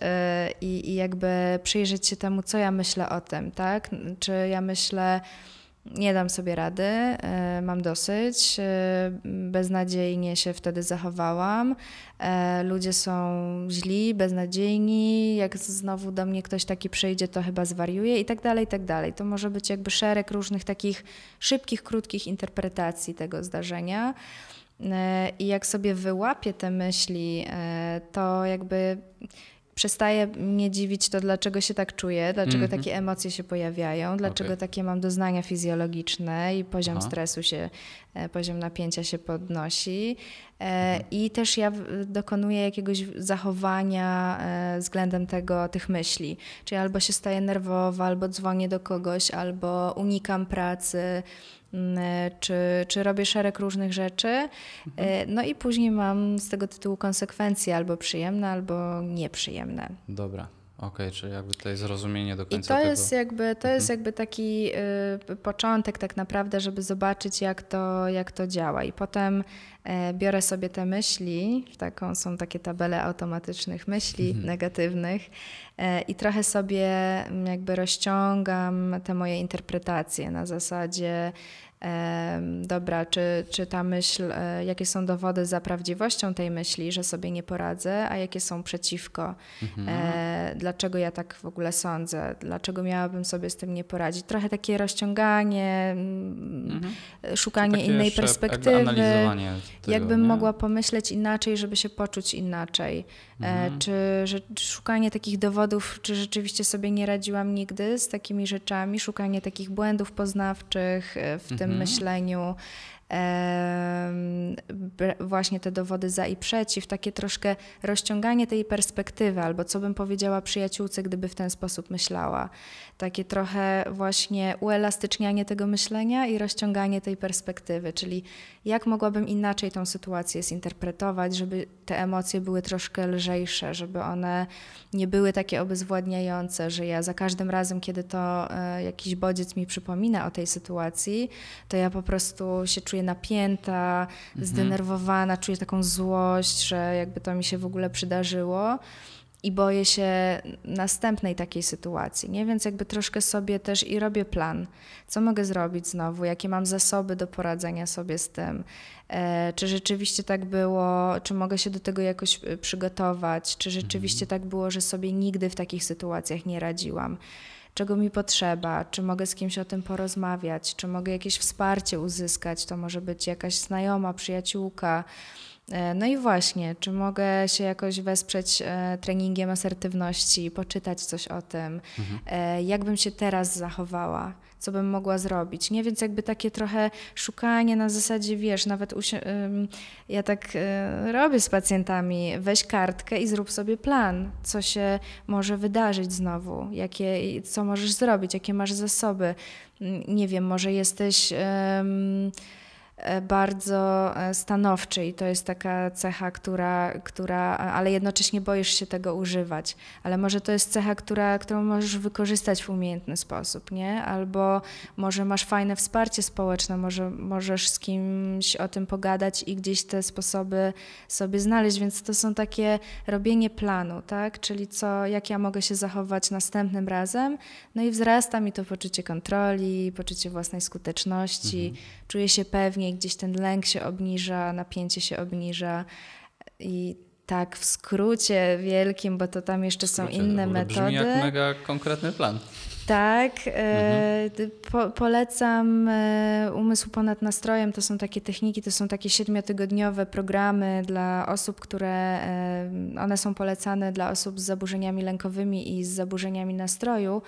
i, i jakby przyjrzeć się temu, co ja myślę o tym, tak? Czy ja myślę nie dam sobie rady, e, mam dosyć, e, beznadziejnie się wtedy zachowałam, e, ludzie są źli, beznadziejni, jak znowu do mnie ktoś taki przyjdzie, to chyba zwariuje i tak dalej, i tak dalej. To może być jakby szereg różnych takich szybkich, krótkich interpretacji tego zdarzenia. I jak sobie wyłapię te myśli, to jakby przestaje mnie dziwić to, dlaczego się tak czuję, dlaczego mm -hmm. takie emocje się pojawiają, dlaczego okay. takie mam doznania fizjologiczne i poziom Aha. stresu się E, poziom napięcia się podnosi e, mhm. i też ja dokonuję jakiegoś zachowania e, względem tego, tych myśli. Czyli albo się staję nerwowa, albo dzwonię do kogoś, albo unikam pracy, mm, czy, czy robię szereg różnych rzeczy. Mhm. No i później mam z tego tytułu konsekwencje albo przyjemne, albo nieprzyjemne. Dobra, Okej, okay, czyli jakby tutaj zrozumienie do końca. I to tego. jest jakby, to jest mhm. jakby taki y, początek tak naprawdę, żeby zobaczyć, jak to, jak to działa. I potem y, biorę sobie te myśli, taką są takie tabele automatycznych myśli mhm. negatywnych, y, i trochę sobie jakby rozciągam te moje interpretacje na zasadzie dobra, czy, czy ta myśl, e, jakie są dowody za prawdziwością tej myśli, że sobie nie poradzę, a jakie są przeciwko, mhm. E, dlaczego ja tak w ogóle sądzę, dlaczego miałabym sobie z tym nie poradzić. Trochę takie rozciąganie, mm, mhm. szukanie takie innej perspektywy, jakby jakbym nie? mogła pomyśleć inaczej, żeby się poczuć inaczej. E, mhm. Czy że, szukanie takich dowodów, czy rzeczywiście sobie nie radziłam nigdy z takimi rzeczami, szukanie takich błędów poznawczych e, w mhm. tym myśleniu, właśnie te dowody za i przeciw, takie troszkę rozciąganie tej perspektywy, albo co bym powiedziała przyjaciółce, gdyby w ten sposób myślała. Takie trochę właśnie uelastycznianie tego myślenia i rozciąganie tej perspektywy, czyli jak mogłabym inaczej tą sytuację zinterpretować, żeby te emocje były troszkę lżejsze, żeby one nie były takie obezwładniające, że ja za każdym razem, kiedy to e, jakiś bodziec mi przypomina o tej sytuacji, to ja po prostu się czuję czuję napięta, mhm. zdenerwowana, czuję taką złość, że jakby to mi się w ogóle przydarzyło i boję się następnej takiej sytuacji, nie? Więc jakby troszkę sobie też i robię plan, co mogę zrobić znowu, jakie mam zasoby do poradzenia sobie z tym, e, czy rzeczywiście tak było, czy mogę się do tego jakoś e, przygotować, czy rzeczywiście mhm. tak było, że sobie nigdy w takich sytuacjach nie radziłam czego mi potrzeba, czy mogę z kimś o tym porozmawiać, czy mogę jakieś wsparcie uzyskać. To może być jakaś znajoma, przyjaciółka. E, no i właśnie, czy mogę się jakoś wesprzeć e, treningiem asertywności, poczytać coś o tym, mhm. E, jak bym się teraz zachowała co bym mogła zrobić. Nie, więc jakby takie trochę szukanie na zasadzie, wiesz, nawet ja tak y, robię z pacjentami, weź kartkę i zrób sobie plan, co się może wydarzyć znowu, jakie, co możesz zrobić, jakie masz zasoby. Nie wiem, może jesteś. Um, E, bardzo e, stanowczy i to jest taka cecha, która, która, ale jednocześnie boisz się tego używać. Ale może to jest cecha, która, którą możesz wykorzystać w umiejętny sposób, nie? Albo może masz fajne wsparcie społeczne, może możesz z kimś o tym pogadać i gdzieś te sposoby sobie znaleźć, więc to są takie robienie planu, tak? Czyli co, jak ja mogę się zachować następnym razem, no i wzrasta mi to poczucie kontroli, poczucie własnej skuteczności, mhm czuję się pewniej, gdzieś ten lęk się obniża, napięcie się obniża i tak w skrócie wielkim, bo to tam jeszcze skrócie, są inne brzmi metody. Brzmi jak mega konkretny plan. Tak, e, mhm. po, polecam e, Umysł ponad nastrojem. To są takie techniki, to są takie siedmiotygodniowe programy dla osób, które e, one są polecane dla osób z zaburzeniami lękowymi i z zaburzeniami nastroju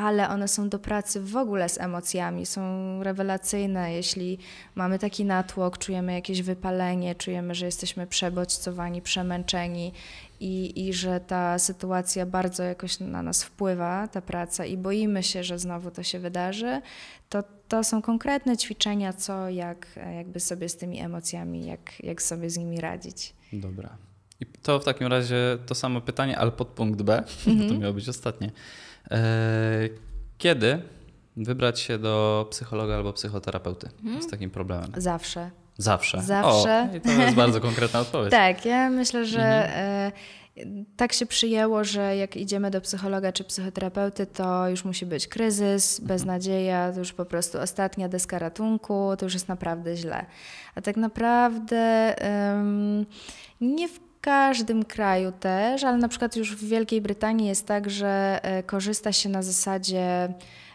ale one są do pracy w ogóle z emocjami, są rewelacyjne. Jeśli mamy taki natłok, czujemy jakieś wypalenie, czujemy, że jesteśmy przebodźcowani, przemęczeni i, i że ta sytuacja bardzo jakoś na nas wpływa, ta praca, i boimy się, że znowu to się wydarzy, to to są konkretne ćwiczenia, co, jak jakby sobie z tymi emocjami, jak, jak sobie z nimi radzić. Dobra. I to w takim razie to samo pytanie, ale pod punkt B, mm -hmm. to mhm. miało być ostatnie. E, kiedy wybrać się do psychologa albo psychoterapeuty hmm? z takim problemem? Zawsze. Zawsze. Zawsze. O, to jest bardzo konkretna odpowiedź. tak, ja myślę, że mhm. e, tak się przyjęło, że jak idziemy do psychologa czy psychoterapeuty, to już musi być kryzys, mhm. beznadzieja, to już po prostu ostatnia deska ratunku, to już jest naprawdę źle. A tak naprawdę um, nie w każdym kraju też, ale na przykład już w Wielkiej Brytanii jest tak, że e, korzysta się na zasadzie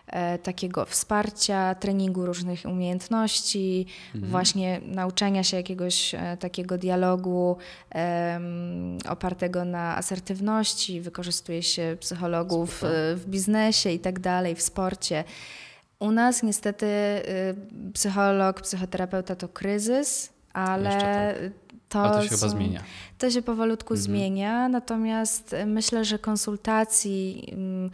e, takiego wsparcia, treningu różnych umiejętności, mhm. właśnie nauczania się jakiegoś e, takiego dialogu um, opartego na asertywności, wykorzystuje się psychologów w biznesie i tak dalej, w sporcie. U nas niestety y, psycholog, psychoterapeuta to kryzys, ale tak. To, to się chyba zmienia. To się powolutku mhm. zmienia, natomiast myślę, że konsultacji. Mm,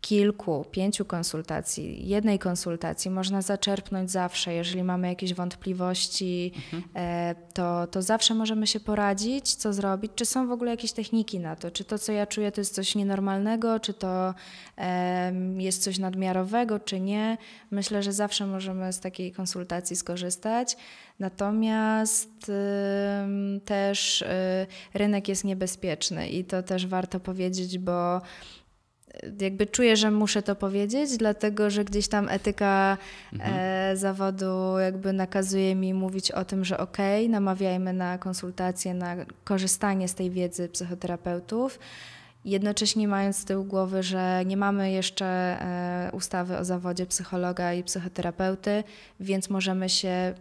kilku, pięciu konsultacji, jednej konsultacji można zaczerpnąć zawsze. Jeżeli mamy jakieś wątpliwości, mhm. E, to, to zawsze możemy się poradzić, co zrobić. Czy są w ogóle jakieś techniki na to? Czy to, co ja czuję, to jest coś nienormalnego, czy to um, jest coś nadmiarowego, czy nie? Myślę, że zawsze możemy z takiej konsultacji skorzystać. Natomiast też e, rynek jest niebezpieczny i to też warto powiedzieć, bo jakby czuję, że muszę to powiedzieć, dlatego że gdzieś tam etyka e, mhm. zawodu jakby nakazuje mi mówić o tym, że okej, okay, namawiajmy na konsultacje, na korzystanie z tej wiedzy psychoterapeutów jednocześnie mając z tyłu głowy, że nie mamy jeszcze e, ustawy o zawodzie psychologa i psychoterapeuty, więc możemy się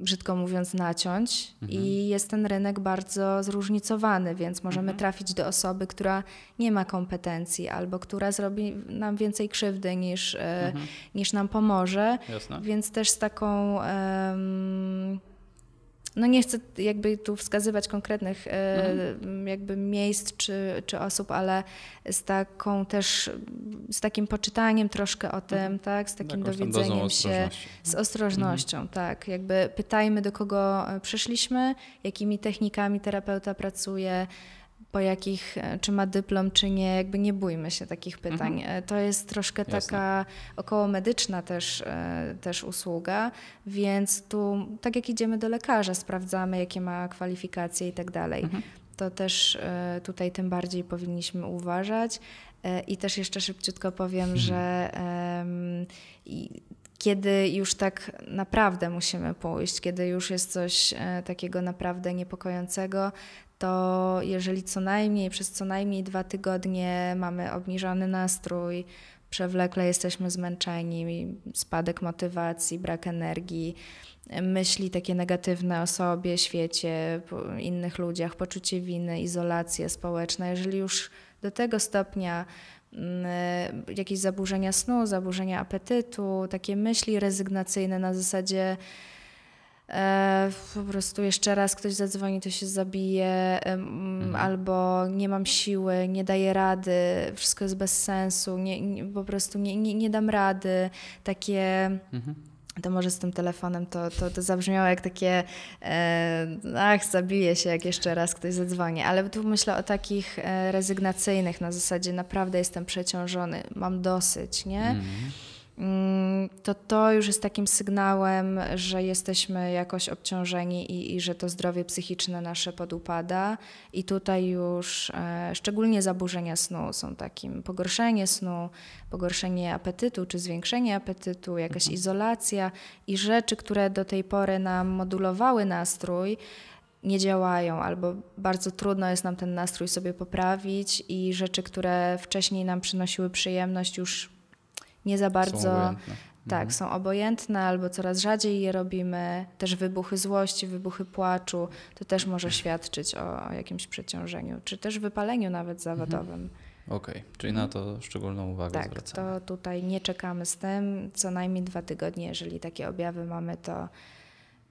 brzydko mówiąc, naciąć. Mhm. I jest ten rynek bardzo zróżnicowany, więc możemy mhm. trafić do osoby, która nie ma kompetencji albo która zrobi nam więcej krzywdy niż, e, mhm. niż nam pomoże. Jasne. Więc też z taką. Um, no nie chcę jakby tu wskazywać konkretnych e, mhm. jakby miejsc czy, czy osób, ale z taką też, z takim poczytaniem troszkę o tym, mhm. tak, z takim Jakąś dowiedzeniem się, z ostrożnością, mhm. tak, jakby pytajmy do kogo przyszliśmy, jakimi technikami terapeuta pracuje, po jakich, e, czy ma dyplom, czy nie, jakby nie bójmy się takich mhm. pytań. Mhm. To jest troszkę Jasne. taka około medyczna też, e, też usługa, więc tu tak jak idziemy do lekarza, sprawdzamy jakie ma kwalifikacje i tak dalej. Mhm. To też tutaj tym bardziej powinniśmy uważać. I też jeszcze szybciutko powiem, mhm. że um, i, kiedy już tak naprawdę musimy pójść, kiedy już jest coś takiego naprawdę niepokojącego, to jeżeli co najmniej przez co najmniej dwa tygodnie mamy obniżony nastrój, przewlekle jesteśmy zmęczeni, spadek motywacji, brak energii, myśli takie negatywne o sobie, świecie, innych ludziach, poczucie winy, izolacja społeczna. Jeżeli już do tego stopnia mm, jakieś zaburzenia snu, zaburzenia apetytu, takie myśli rezygnacyjne na zasadzie E, po prostu jeszcze raz ktoś zadzwoni, to się zabije, mhm. albo nie mam siły, nie daję rady, wszystko jest bez sensu, nie, nie po prostu nie, nie, nie, dam rady. Takie. Mhm. To może z tym telefonem to, to, to zabrzmiało jak takie, e, ach, zabiję się, jak jeszcze raz ktoś zadzwoni. Ale tu myślę o takich e, rezygnacyjnych na zasadzie, naprawdę jestem przeciążony, mam dosyć, nie? Mhm. Mm, to to już jest takim sygnałem, że jesteśmy jakoś obciążeni i, i, że to zdrowie psychiczne nasze podupada. I tutaj już e, szczególnie zaburzenia snu są takim pogorszenie snu, pogorszenie apetytu czy zwiększenie apetytu, jakaś mhm. izolacja i rzeczy, które do tej pory nam modulowały nastrój nie działają, albo bardzo trudno jest nam ten nastrój sobie poprawić, i rzeczy, które wcześniej nam przynosiły przyjemność, już nie za bardzo. Tak, mhm. są obojętne albo coraz rzadziej je robimy. Też wybuchy złości, wybuchy płaczu, to też może mhm. świadczyć o jakimś przeciążeniu, czy też wypaleniu nawet mhm. zawodowym. Okej, okay. czyli na to szczególną uwagę tak, zwracamy. Tak, to tutaj nie czekamy z tym, co najmniej dwa tygodnie, jeżeli takie objawy mamy, to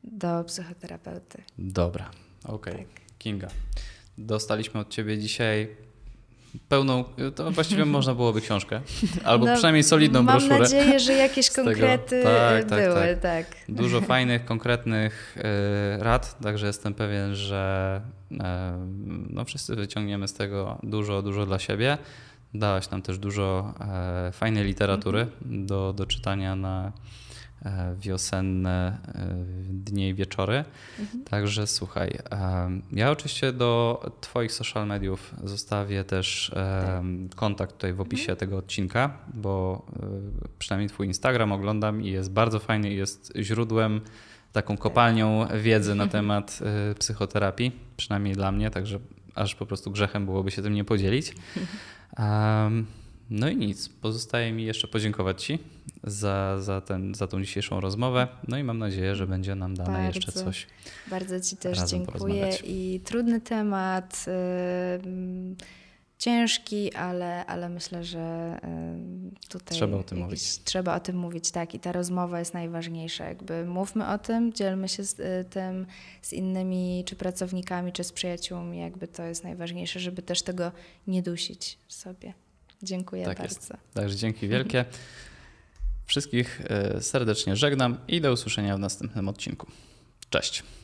do psychoterapeuty. Dobra, okej. Okay. Tak. Kinga, dostaliśmy od Ciebie dzisiaj pełną, to właściwie można byłoby książkę, albo no, przynajmniej solidną mam broszurę. Mam nadzieję, że jakieś konkrety tak, tak, były, tak. tak. Dużo fajnych, konkretnych e, rad, także jestem pewien, że e, no, wszyscy wyciągniemy z tego dużo, dużo dla siebie. Dałaś nam też dużo e, fajnej literatury mhm. do, do czytania na E, wiosenne e, dnie i wieczory. Mhm. Także słuchaj, e, ja oczywiście do Twoich social mediów zostawię też tak. kontakt tutaj w mhm. opisie mhm. tego odcinka, bo przynajmniej Twój Instagram oglądam i jest bardzo fajny i jest źródłem, taką tak. kopalnią wiedzy na temat psychoterapii, przynajmniej dla mnie, także aż po prostu grzechem byłoby się tym nie podzielić. Um, No i nic, pozostaje mi jeszcze podziękować Ci za, za, ten, za tą dzisiejszą rozmowę. No i mam nadzieję, że będzie nam dane bardzo, jeszcze coś. Bardzo Ci też dziękuję. I trudny temat, yy, ciężki, ale, ale myślę, że yy, tutaj. Trzeba o tym jakiś, mówić. Trzeba o tym mówić, tak. I ta rozmowa jest najważniejsza. Jakby mówmy o tym, dzielmy się z y, tym z innymi, czy pracownikami, czy z przyjaciółmi. Jakby to jest najważniejsze, żeby też tego nie dusić sobie. Dziękuję tak bardzo. Jest. Także dzięki wielkie. Wszystkich e, serdecznie żegnam i do usłyszenia w następnym odcinku. Cześć.